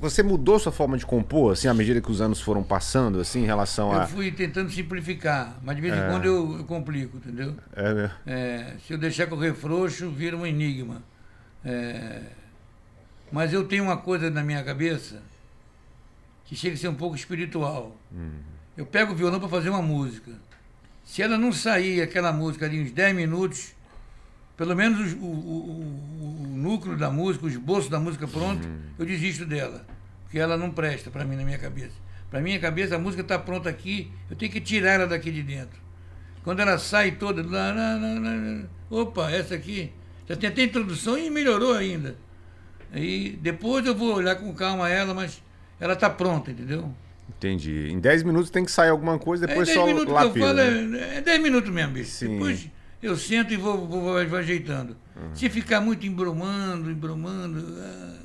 Você mudou sua forma de compor, assim, à medida que os anos foram passando, assim, em relação a. Eu
fui tentando simplificar, mas de vez em é... quando eu, eu, complico, entendeu? É, né? É, se eu deixar correr frouxo, vira um enigma. É... Mas eu tenho uma coisa na minha cabeça que chega a ser um pouco espiritual. Uhum. Eu pego o violão para fazer uma música. Se ela não sair aquela música ali uns 10 minutos, pelo menos o, o, o, o núcleo da música, o esboço da música pronto, uhum. eu desisto dela. Porque ela não presta para mim na minha cabeça. Para minha cabeça a música está pronta aqui, eu tenho que tirar ela daqui de dentro. Quando ela sai toda, lá, lá, lá, opa, essa aqui já tem até introdução e melhorou ainda. Aí depois eu vou olhar com calma ela, mas ela tá pronta, entendeu?
Entendi. Em 10 minutos tem que sair alguma coisa, depois é, só minutos lapida. Que eu falo, né? É 10 é minutos mesmo, bicho. Sim. Depois
eu sento e vou, vou, vou, vou ajeitando. Uhum. Se ficar muito embromando, embromando. Ah...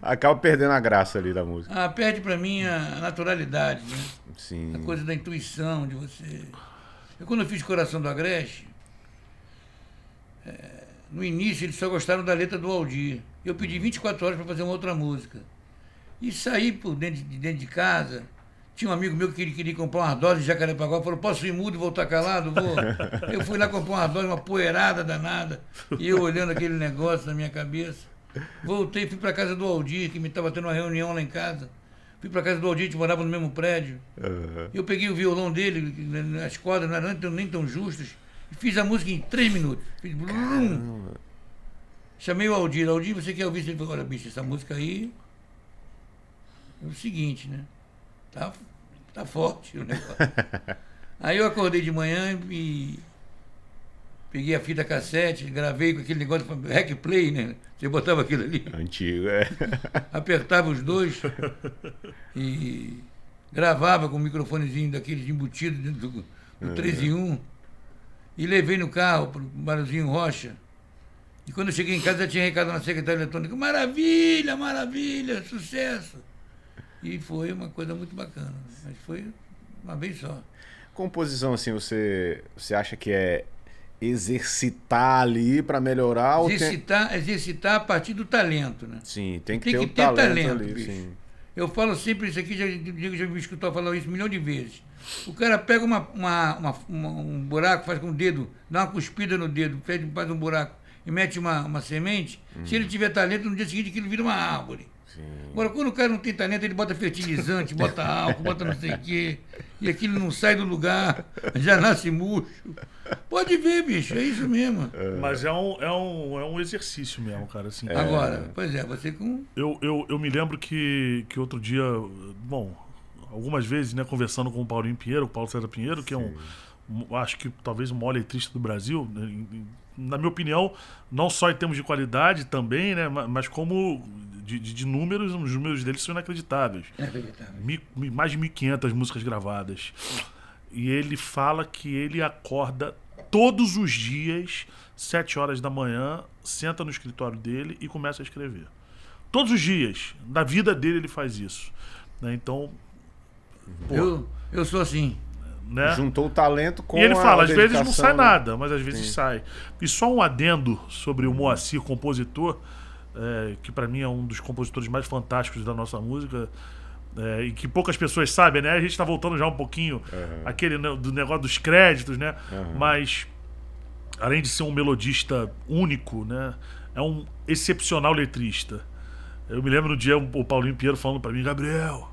Acaba perdendo a graça ali da música.
Ah, perde para mim a naturalidade, né? Sim. A coisa da intuição de você. Eu, quando eu fiz Coração do Agreste, é, no início eles só gostaram da letra do Aldir. Eu pedi 24 horas para fazer uma outra música. E saí por dentro, de dentro de casa. Tinha um amigo meu que queria, queria comprar umas doses de Jacarepaguá. Falou, posso ir mudo e voltar calado? Vou. Eu fui lá comprar umas doses, uma poeirada danada. E eu olhando aquele negócio na minha cabeça. Voltei, fui para casa do Aldir, que me estava tendo uma reunião lá em casa. Fui para casa do Aldir, que morava no mesmo prédio. Uhum. Eu peguei o violão dele, as cordas não eram nem tão justas. E fiz a música em três minutos. Fiz... Blum, Chamei o Aldir, Aldir, você quer ouvir? Ele falou, olha, bicho, essa música aí é o seguinte, né? Tá, tá forte o negócio. aí eu acordei de manhã e peguei a fita cassete, gravei com aquele negócio, hack play, né? Você botava aquilo
ali. Antigo, é.
Apertava os dois e gravava com o microfonezinho daqueles embutidos dentro do, do 13 em 1 e levei no carro para o Barzinho Rocha e quando eu cheguei em casa, já tinha recado na secretária eletrônica. Maravilha, maravilha, sucesso. E foi uma coisa muito bacana. Mas foi uma vez só.
Composição, assim, você, você acha que é exercitar ali para melhorar? Exercitar,
tem... exercitar a partir do talento, né?
Sim, tem que tem ter, que ter talento, talento ali,
Eu falo sempre isso aqui, já, já me escutou falar isso um milhão de vezes. O cara pega uma, uma, uma, um buraco, faz com o dedo, dá uma cuspida no dedo, faz um buraco e mete uma, uma semente, hum. se ele uhum. tiver talento, no dia seguinte aquilo vira uma árvore. Sim. Agora, quando o cara não tem talento, ele bota fertilizante, bota álcool, bota não sei o quê, e aquilo não sai do lugar, já nasce murcho.
Pode ver, bicho, é isso mesmo. É. Mas é um, é um, é um exercício mesmo, cara. Assim, é... Agora, pois é, você com. Eu, eu, eu me lembro que, que outro dia, bom, algumas vezes, né, conversando com o Paulinho Pinheiro, o Paulo César Pinheiro, que é Sim. é um, acho que talvez o maior letrista do Brasil, né, em, na minha opinião, não só em termos de qualidade também, né, mas como de, de, de números, os números dele são inacreditáveis. É inacreditáveis. Mi, mi, mais de 1.500 músicas gravadas. E ele fala que ele acorda todos os dias, 7 horas da manhã, senta no escritório dele e começa a escrever. Todos os dias, na vida dele, ele faz isso. Né? Então. eu, eu sou assim. Né? Juntou o talento com E ele fala, às vezes não sai né? nada, mas às vezes Sim. sai. E só um adendo sobre o Moacir, compositor, é, que para mim é um dos compositores mais fantásticos da nossa música. É, e que poucas pessoas sabem, né? A gente está voltando já um pouquinho uhum. aquele do negócio dos créditos, né? Uhum. Mas além de ser um melodista único, né? É um excepcional letrista. Eu me lembro no dia o Paulinho Pinheiro falando para mim, Gabriel,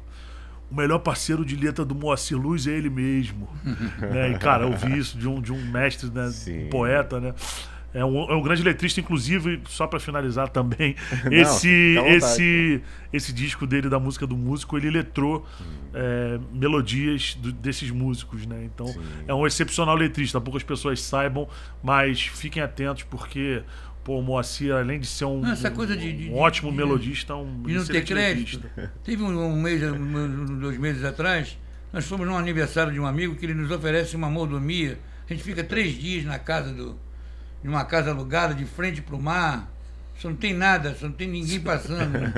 o melhor parceiro de letra do Moacir Luz é ele mesmo. né? E, cara, eu vi isso de um, de um mestre, né? Sim. poeta, né? É um, é um grande letrista, inclusive, só para finalizar também, Não, esse, esse, esse disco dele da música do músico, ele letrou hum. é, melodias do, desses músicos, né? Então Sim. é um excepcional letrista, poucas pessoas saibam, mas fiquem atentos porque Pô, o Moacir, além de ser um, não, um, de, de, um ótimo de, melodista, é um de não ter crédito.
Teve um, um mês, dois meses atrás, nós fomos num aniversário de um amigo que ele nos oferece uma mordomia. A gente fica três dias na casa do, de uma casa alugada, de frente para o mar. Você não tem nada, você não tem
ninguém passando. Né?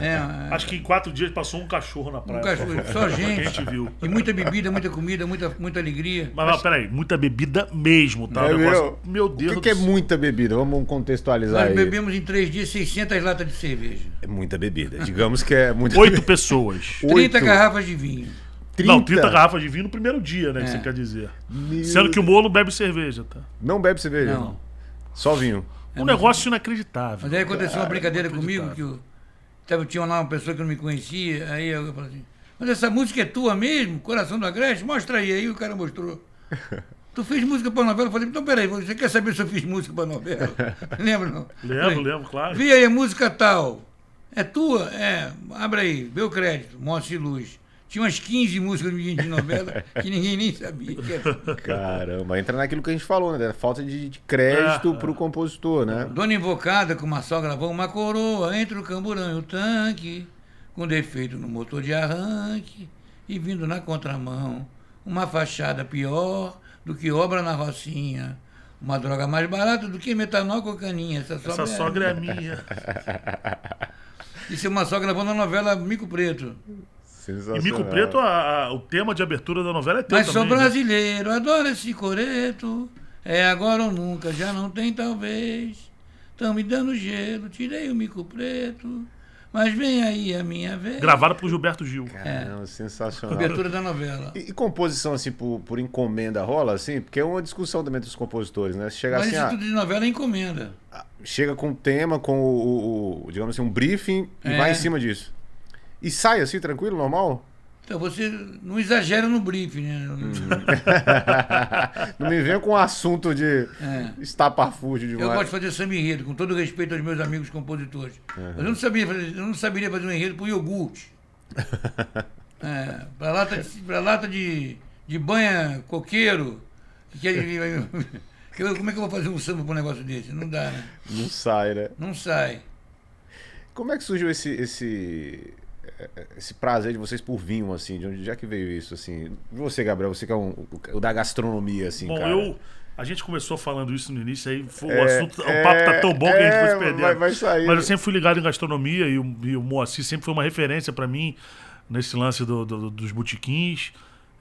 É, é, Acho que em quatro dias passou um cachorro na praia. Um cachorro, só, gente. gente viu. E muita bebida, muita comida, muita, muita alegria. Mas, Mas peraí, muita bebida mesmo,
tá? negócio, meu, Deus. O que, que é muita bebida? Vamos contextualizar Nós aí. bebemos
em três dias 600
latas de cerveja. É
muita bebida. Digamos que é muita Oito pessoas. 30 Oito. garrafas
de vinho. 30? Não, 30 garrafas de vinho no primeiro dia, né? É. Que você quer dizer. Meu Sendo que o Molo bebe cerveja, tá? Não bebe cerveja? Não. Só vinho. Um negócio inacreditável. Mas aí aconteceu cara, uma é,
brincadeira é comigo, que eu, tinha lá uma pessoa que não me conhecia, aí eu falei assim, mas essa música é tua mesmo? Coração do Agreste? Mostra aí. Aí o cara mostrou. Tu fez música pra novela? Eu falei, então peraí, você quer saber se eu fiz música pra novela? Lembra não? Lembro, falei, lembro, claro. Vi aí a música tal. É tua? É, abre aí, vê o crédito, mostre luz. Tinha umas 15 músicas de novela que ninguém nem sabia.
Caramba, entra naquilo que a gente falou, né? Falta de, de crédito ah, pro compositor, né?
Dona Invocada, com uma só gravou uma coroa entre o camburão e o tanque, com defeito no motor de arranque e vindo na contramão. Uma fachada pior do que obra na rocinha. Uma droga mais barata do que metanol com caninha. Essa, sogra, Essa sogra é, é minha. Isso é uma sogra gravando a novela Mico Preto. E Mico Preto,
a, a, o tema de abertura da novela é teu Mas também, sou né?
brasileiro, né? adoro esse coreto. É agora ou nunca, já não tem talvez. Tão me dando gelo, tirei o mico preto. Mas vem aí a minha vez. Gravado por Gilberto Gil. Caramba,
é.
sensacional. Cobertura da novela. E, e, composição, assim, por, por encomenda rola, assim? Porque é uma discussão também dos compositores, né? Chega Mas assim, isso ah, tudo
de novela é encomenda.
Ah, chega com o tema, com o, o, o digamos assim, um briefing é. e vai em cima disso. E sai assim, tranquilo, normal? Então
você não exagera no briefing, né? Hum.
não me venha com um assunto de é. estapafúrdio demais. Eu gosto de
fazer samba enredo, com todo respeito aos meus amigos compositores. Uhum. Mas eu não, sabia, eu não saberia fazer um enredo pro iogurte. é, pra lata, de, pra lata de, de banha coqueiro. Que é, como é que eu vou fazer um samba pra um negócio desse? Não dá, né?
Não sai, né? Não sai. Como é que surgiu esse, esse, esse prazer de vocês por vinho, assim? De onde já é que veio isso, assim? Você, Gabriel, você que é um, o da gastronomia, assim, Bom, cara. eu...
A gente começou falando isso no início, aí foi, é, o assunto, é, o papo tá tão bom é, que a gente foi se perder. É, vai, vai sair. Mas eu sempre fui ligado em gastronomia e o, e o Moacir sempre foi uma referência para mim nesse lance do, do, dos botiquins.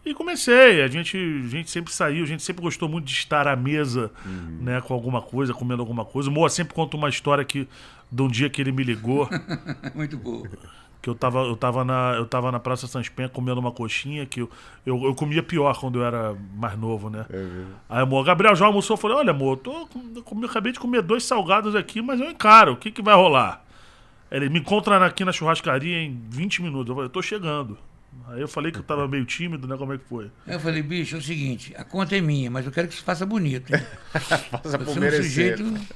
E comecei, a gente, a gente sempre saiu, a gente sempre gostou muito de estar à mesa, uhum. né, com alguma coisa, comendo alguma coisa. O Moa sempre conta uma história que, de um dia que ele me ligou. muito boa que eu tava, eu tava, na, eu tava na Praça Sanspenha comendo uma coxinha que eu, eu, eu, comia pior quando eu era mais novo, né? É Aí, amor, Gabriel já almoçou? e falou: olha, amor, tô, eu, eu acabei de comer dois salgados aqui, mas eu encaro, o que que vai rolar? Ele me encontra aqui na churrascaria em 20 minutos. Eu falei, eu tô chegando. Aí eu falei que eu tava meio tímido, né? Como é que foi? Eu
falei, bicho, é o seguinte, a conta é minha, mas eu quero que você faça bonito.
faça
eu por sou merecer. um sujeito.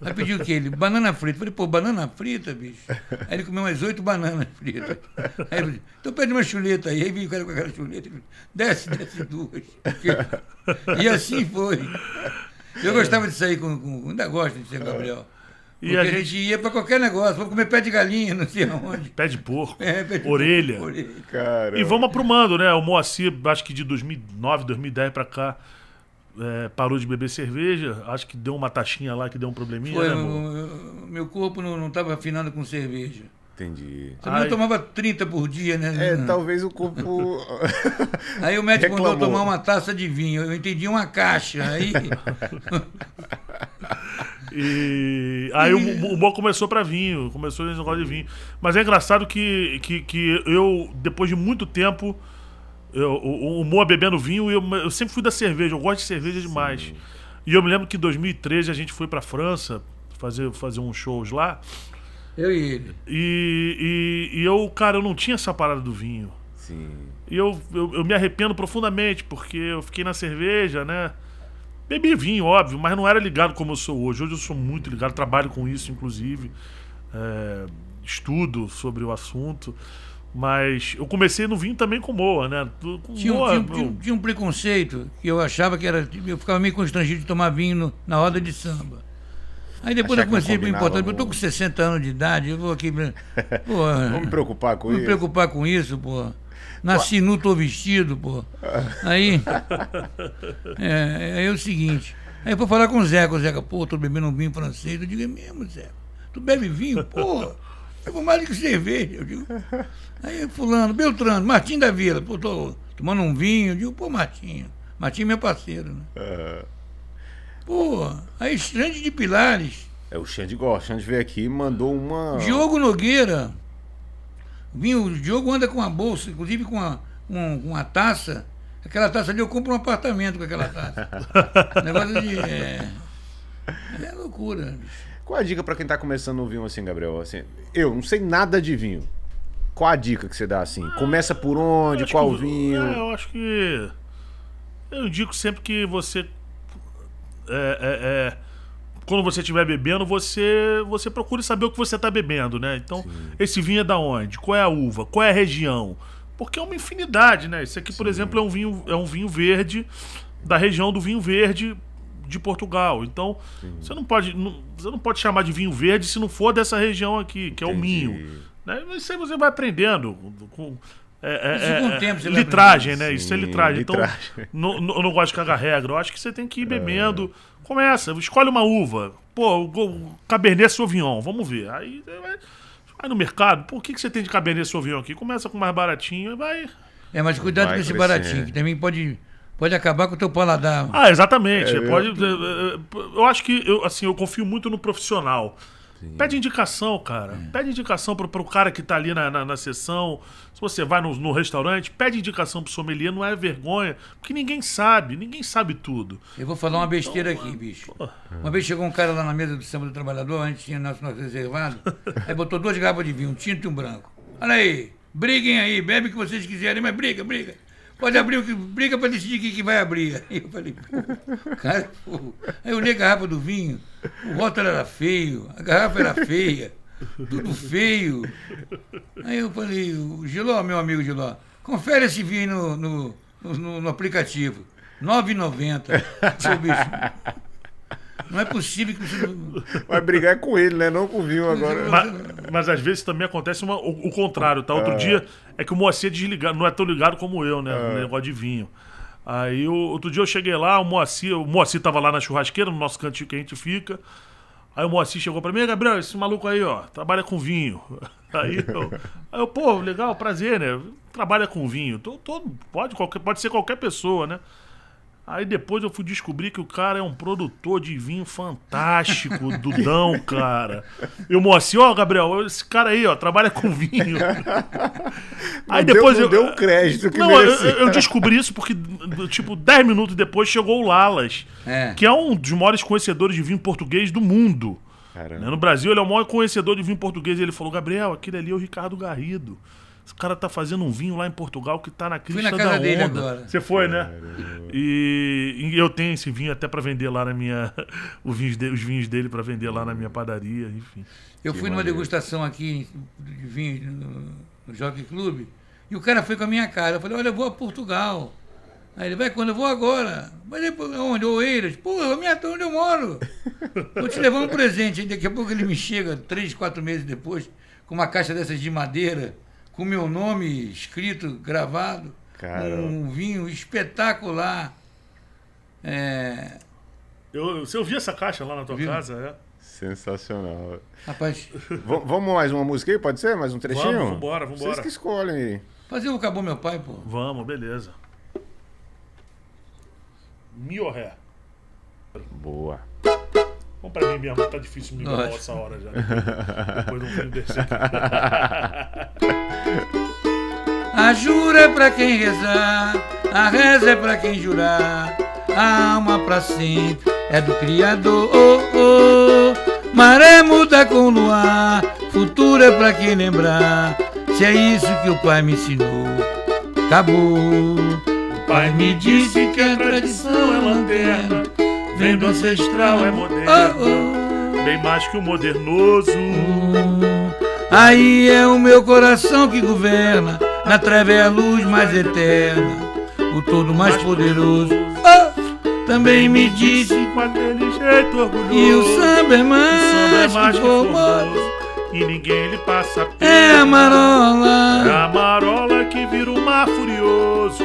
Aí pediu o quê? Ele, banana frita. Eu falei, pô, banana frita, bicho. Aí ele comeu umas oito bananas fritas. Aí ele falou, então pede uma chuleta aí. Aí veio o cara com aquela chuleta. Falei, desce, desce duas. E assim foi. Eu gostava de sair com. com ainda gosto de ser Gabriel. E a gente... gente ia para qualquer negócio,
vamos comer pé de galinha, não sei aonde. pé de porco, é, pé de orelha. Porco, orelha. E vamos aprumando, né? O Moacir, acho que de 2009, 2010 para cá, é, parou de beber cerveja. Acho que deu uma taxinha lá que deu um probleminha, Foi, né,
meu, meu corpo não estava afinando com cerveja.
Entendi. Também não eu
tomava 30 por dia, né? É,
talvez o corpo.
Aí o médico mandou tomar uma taça de vinho. Eu entendi uma caixa. Aí.
E aí o, o Mo começou para vinho, começou esse negócio de vinho. Mas é engraçado que, que, que eu, depois de muito tempo, eu, o, o Moa bebendo vinho, eu, eu sempre fui da cerveja, eu gosto de cerveja demais. Sim. E eu me lembro que em 2013 a gente foi pra França fazer, fazer uns shows lá. Eu e ele. E, e, e eu, cara, eu não tinha essa parada do vinho. Sim. E eu, eu, eu me arrependo profundamente, porque eu fiquei na cerveja, né? Bebi vinho, óbvio, mas não era ligado como eu sou hoje. Hoje eu sou muito ligado, trabalho com isso, inclusive. É, estudo sobre o assunto. Mas eu comecei no vinho também com Moa, né? Com tinha, Moa, tinha, tinha, tinha, um preconceito
que eu achava que era. Eu ficava meio constrangido de tomar vinho no, na roda de samba. Aí depois Achar eu comecei a me importar. Eu tô com 60 anos de idade, eu vou aqui. Porra, Vamos me preocupar com vou isso. Vou me preocupar com isso, porra na nu ou vestido, pô. Aí. É, aí é o seguinte. Aí foi falar com o Zeca. O Zeca, pô, tô bebendo um vinho francês. Eu digo, é mesmo, Zeca? Tu bebe vinho? Porra! Eu vou mais do que cerveja. Eu digo. Aí fulano, Beltrano, Martim da Vila, pô, tô tomando um vinho. Eu digo, pô, Martinho. Martinho é meu parceiro, né? É. Pô, aí Xande de Pilares.
É, o Xande gosta. O Xande veio aqui e mandou uma.
Diogo
Nogueira. Vinho, o Diogo anda com uma bolsa, inclusive com uma, um, uma taça. Aquela taça ali eu compro um apartamento com aquela
taça.
Negócio
de. É,
é loucura. Qual a dica para quem tá começando um vinho assim, Gabriel? Assim, eu não sei nada de vinho. Qual a dica que você dá assim? Ah, Começa por onde? É Qual que, tipo, vinho? É,
eu acho que. Eu indico sempre que você. é, é, é quando você estiver bebendo, você você procure saber o que você está bebendo, né? Então, Sim. esse vinho é da onde? Qual é a uva? Qual é a região? Porque é uma infinidade, né? Esse aqui, por exemplo, é um vinho é um vinho verde da região do vinho verde de Portugal. Então, Sim. você não pode não, você não pode chamar de vinho verde se não for dessa região aqui, que Entendi. é o Minho. Né? Isso aí você vai aprendendo com é, é, é, tempo litragem, né? Sim, Isso é litragem. Né? É litragem. Então, não, não, eu não gosto de cagar regra. Eu acho que você tem que ir é. bebendo. É Começa, escolhe uma uva. Pô, o Cabernet Sauvignon, vamos ver. Aí vai no mercado, pô, o que, que você tem de Cabernet Sauvignon aqui? Começa com mais baratinho e vai. É, mas cuidado vai com esse crescer. baratinho, que
também pode, pode acabar com o teu paladar. Ah, exatamente. É, é pode, é,
é, eu... acho que, eu, assim, eu confio muito no profissional. Pede indicação, cara. É. Pede indicação pro, pro cara que tá ali na, na, na sessão você vai no, no, restaurante, pede indicação pro sommelier, não é vergonha, porque ninguém sabe, ninguém sabe tudo. Eu vou falar uma então, besteira
então, aqui, bicho. Porra. Uma vez chegou um cara lá na mesa do Samba do Trabalhador, antes tinha nosso, nosso reservado, aí botou duas garrafas de vinho, um tinto e um branco. Olha aí, briguem aí, bebe o que vocês quiserem, mas briga, briga. Pode abrir o que briga para decidir quem que vai abrir. Aí eu falei, pô, cara, pô. Aí eu olhei a garrafa do vinho, o rótulo era feio, a garrafa era feia tudo feio. Aí eu falei, o Giló, meu amigo Giló, confere esse vinho no, no, no, no aplicativo. 9,90.
Não é possível que Vai brigar com ele, né? Não com o vinho agora. Mas, mas às vezes também acontece uma, o, o, contrário, tá? Outro é. dia é que o Moacir é desligado, não é tão ligado como eu, né? Ah. No negócio de vinho. Aí outro dia eu cheguei lá, o Moacir, o Moacir tava lá na churrasqueira, no nosso cantinho que a gente fica. Aí o Moacir chegou pra mim, Gabriel, esse maluco aí, ó, trabalha com vinho. Aí eu, aí eu pô, legal, prazer, né? Trabalha com vinho. todo, pode, qualquer, pode ser qualquer pessoa, né? Aí depois eu fui descobrir que o cara é um produtor de vinho fantástico, Dudão, cara. Eu mostrei, assim, ó, oh, Gabriel, esse cara aí, ó, trabalha com vinho. aí não depois deu, eu. Deu um crédito que Não, eu, eu descobri isso porque, tipo, 10 minutos depois chegou o Lalas, é. que é um dos maiores conhecedores de vinho português do mundo. Caramba. Né, no Brasil, ele é o maior conhecedor de vinho português. e Ele falou: Gabriel, aquele ali é o Ricardo Garrido. O cara tá fazendo um vinho lá em Portugal que tá na crista na da onda. Você foi, né? E, e, eu tenho esse vinho até para vender lá na minha. os vinhos dele, dele para vender lá na minha padaria, enfim. Eu que fui maneiro. numa degustação
aqui de vinho no, no Jockey Club e o cara foi com a minha cara. Eu falei, olha, eu vou a Portugal. Aí ele, vai, quando eu vou agora? Mas onde? Oeiras? Pô, minha terra onde eu moro. Vou te levar um presente. Daqui a pouco ele me chega, três, quatro meses depois, com uma caixa dessas de madeira com meu nome escrito, gravado, Caramba. um vinho espetacular. É...
Eu, você ouviu essa caixa lá na tua Viu? casa, é?
Sensacional. Rapaz. vamos mais uma música aí, pode ser? Mais um trechinho? Vamos, vambora, vambora. Vocês que escolhem aí.
Fazer o Acabou Meu Pai, pô. Vamos, beleza. Miorré. Boa. Bom pra mim mesmo, tá difícil me enganar essa hora já. Depois não vou descer. A jura é pra quem
rezar, a reza é pra quem jurar, a alma pra sempre é do Criador. Oh, oh. Maré muda com luar, futuro é pra quem lembrar, se é isso que o Pai me ensinou.
Acabou. O Pai me disse que a tradição é lanterna vendo ancestral é moderno, ah, ah. bem mais que o modernoso.
Aí é o meu coração que governa, na treva é a luz mais eterna, o todo mais poderoso.
Ah, também me disse com aquele jeito orgulhoso. E é o samba é mais, samba é mais que formoso. E ninguém lhe passa
é pena. É a marola. É a marola que vira o mar furioso.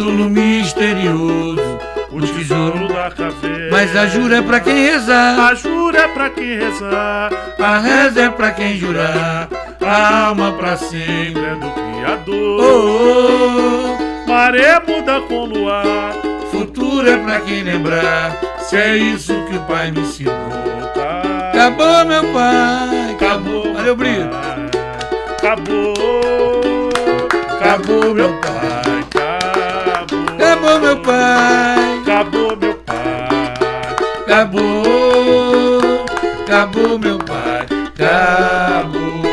no misterioso o tesouro da caveira. Tá Mas a jura é pra quem rezar, a jura é pra quem rezar, a reza é pra quem jurar, a alma pra sempre é do Criador. Oh, oh. Maré muda com luar, futuro é pra quem lembrar, se é isso que o Pai me ensinou. Tá? Acabou, meu pai, acabou. acabou Valeu, Brito. Acabou, acabou, meu pai, acabou. Acabou, meu pai acabou meu pai. Acabou, acabou meu pai, acabou.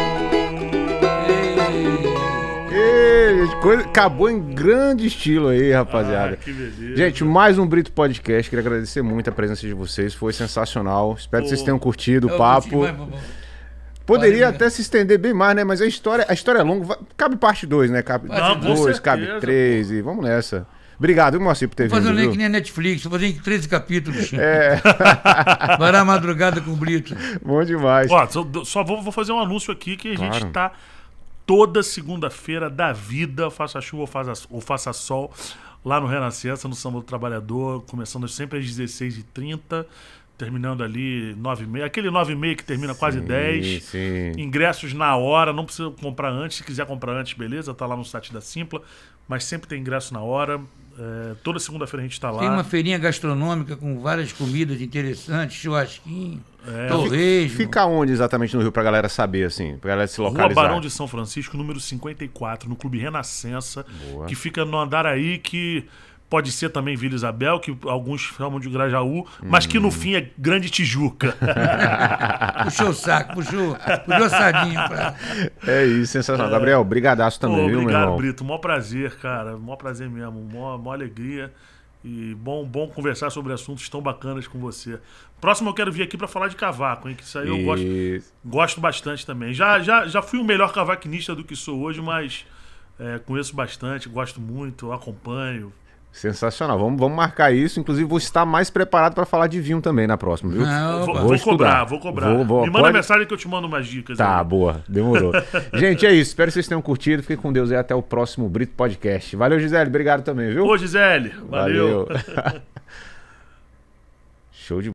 coisa, acabou em grande estilo aí, rapaziada. Ah, que beleza. Gente, mais um Brito Podcast. Queria agradecer muito a presença de vocês. Foi sensacional. Espero Pô. que vocês tenham curtido o papo. Poderia né? até se estender bem mais, né? Mas a história, a história é longa. Cabe parte 2, né? Cabe 2, cabe 3 e vamos nessa. Obrigado, viu, Moacir, por ter vindo. Vou fazer um que
nem a Netflix, vou fazer em 13 capítulos. É. Vai na madrugada com o Brito. Bom demais. Ó, só,
só vou, vou, fazer um anúncio aqui que a claro. gente tá toda segunda-feira da vida, faça chuva ou faça, ou faça sol, lá no Renascença, no Samba do Trabalhador, começando sempre às 16h30 terminando ali 9h30, Aquele 9h30 que termina sim, quase 10. Sim. Ingressos na hora, não precisa comprar antes. Se quiser comprar antes, beleza, tá lá no site da Simpla. Mas sempre tem ingresso na hora. É, toda segunda-feira a gente está lá. Tem uma
feirinha gastronômica com várias comidas interessantes,
churrasquinho, é,
torresmo.
Fica onde exatamente no Rio para a galera saber, assim? para galera se localizar. Rua Barão
de São Francisco, número 54, no Clube Renascença, Boa. que fica no andar aí que pode ser também Vila Isabel, que alguns chamam de Grajaú, mas que no hum. fim é Grande Tijuca. puxou o saco, puxou, puxou o sardinho. Pra...
É
isso, sensacional. É... Gabriel, brigadaço também, Pô, viu, obrigado, meu irmão? Obrigado,
Brito. Mó prazer, cara. Mó prazer mesmo. Mó, mó alegria. E bom, bom conversar sobre assuntos tão bacanas com você. Próximo eu quero vir aqui para falar de cavaco, hein? Que isso aí eu gosto, gosto bastante também. Já, já, já fui o melhor cavaquinista do que sou hoje, mas é, conheço bastante, gosto muito, acompanho,
Sensacional. Vamos, vamos marcar isso. Inclusive, vou estar mais preparado para falar de vinho também na próxima, viu? Não, vou, vou, cobrar, vou cobrar. Vou, vou, Me manda pode...
mensagem que eu te mando umas dicas. Tá,
aí. boa. Demorou. Gente, é isso. Espero que vocês tenham curtido. Fiquem com Deus e até o próximo Brito Podcast. Valeu, Gisele. Obrigado também, viu? Ô, Gisele. Valeu. valeu. Show de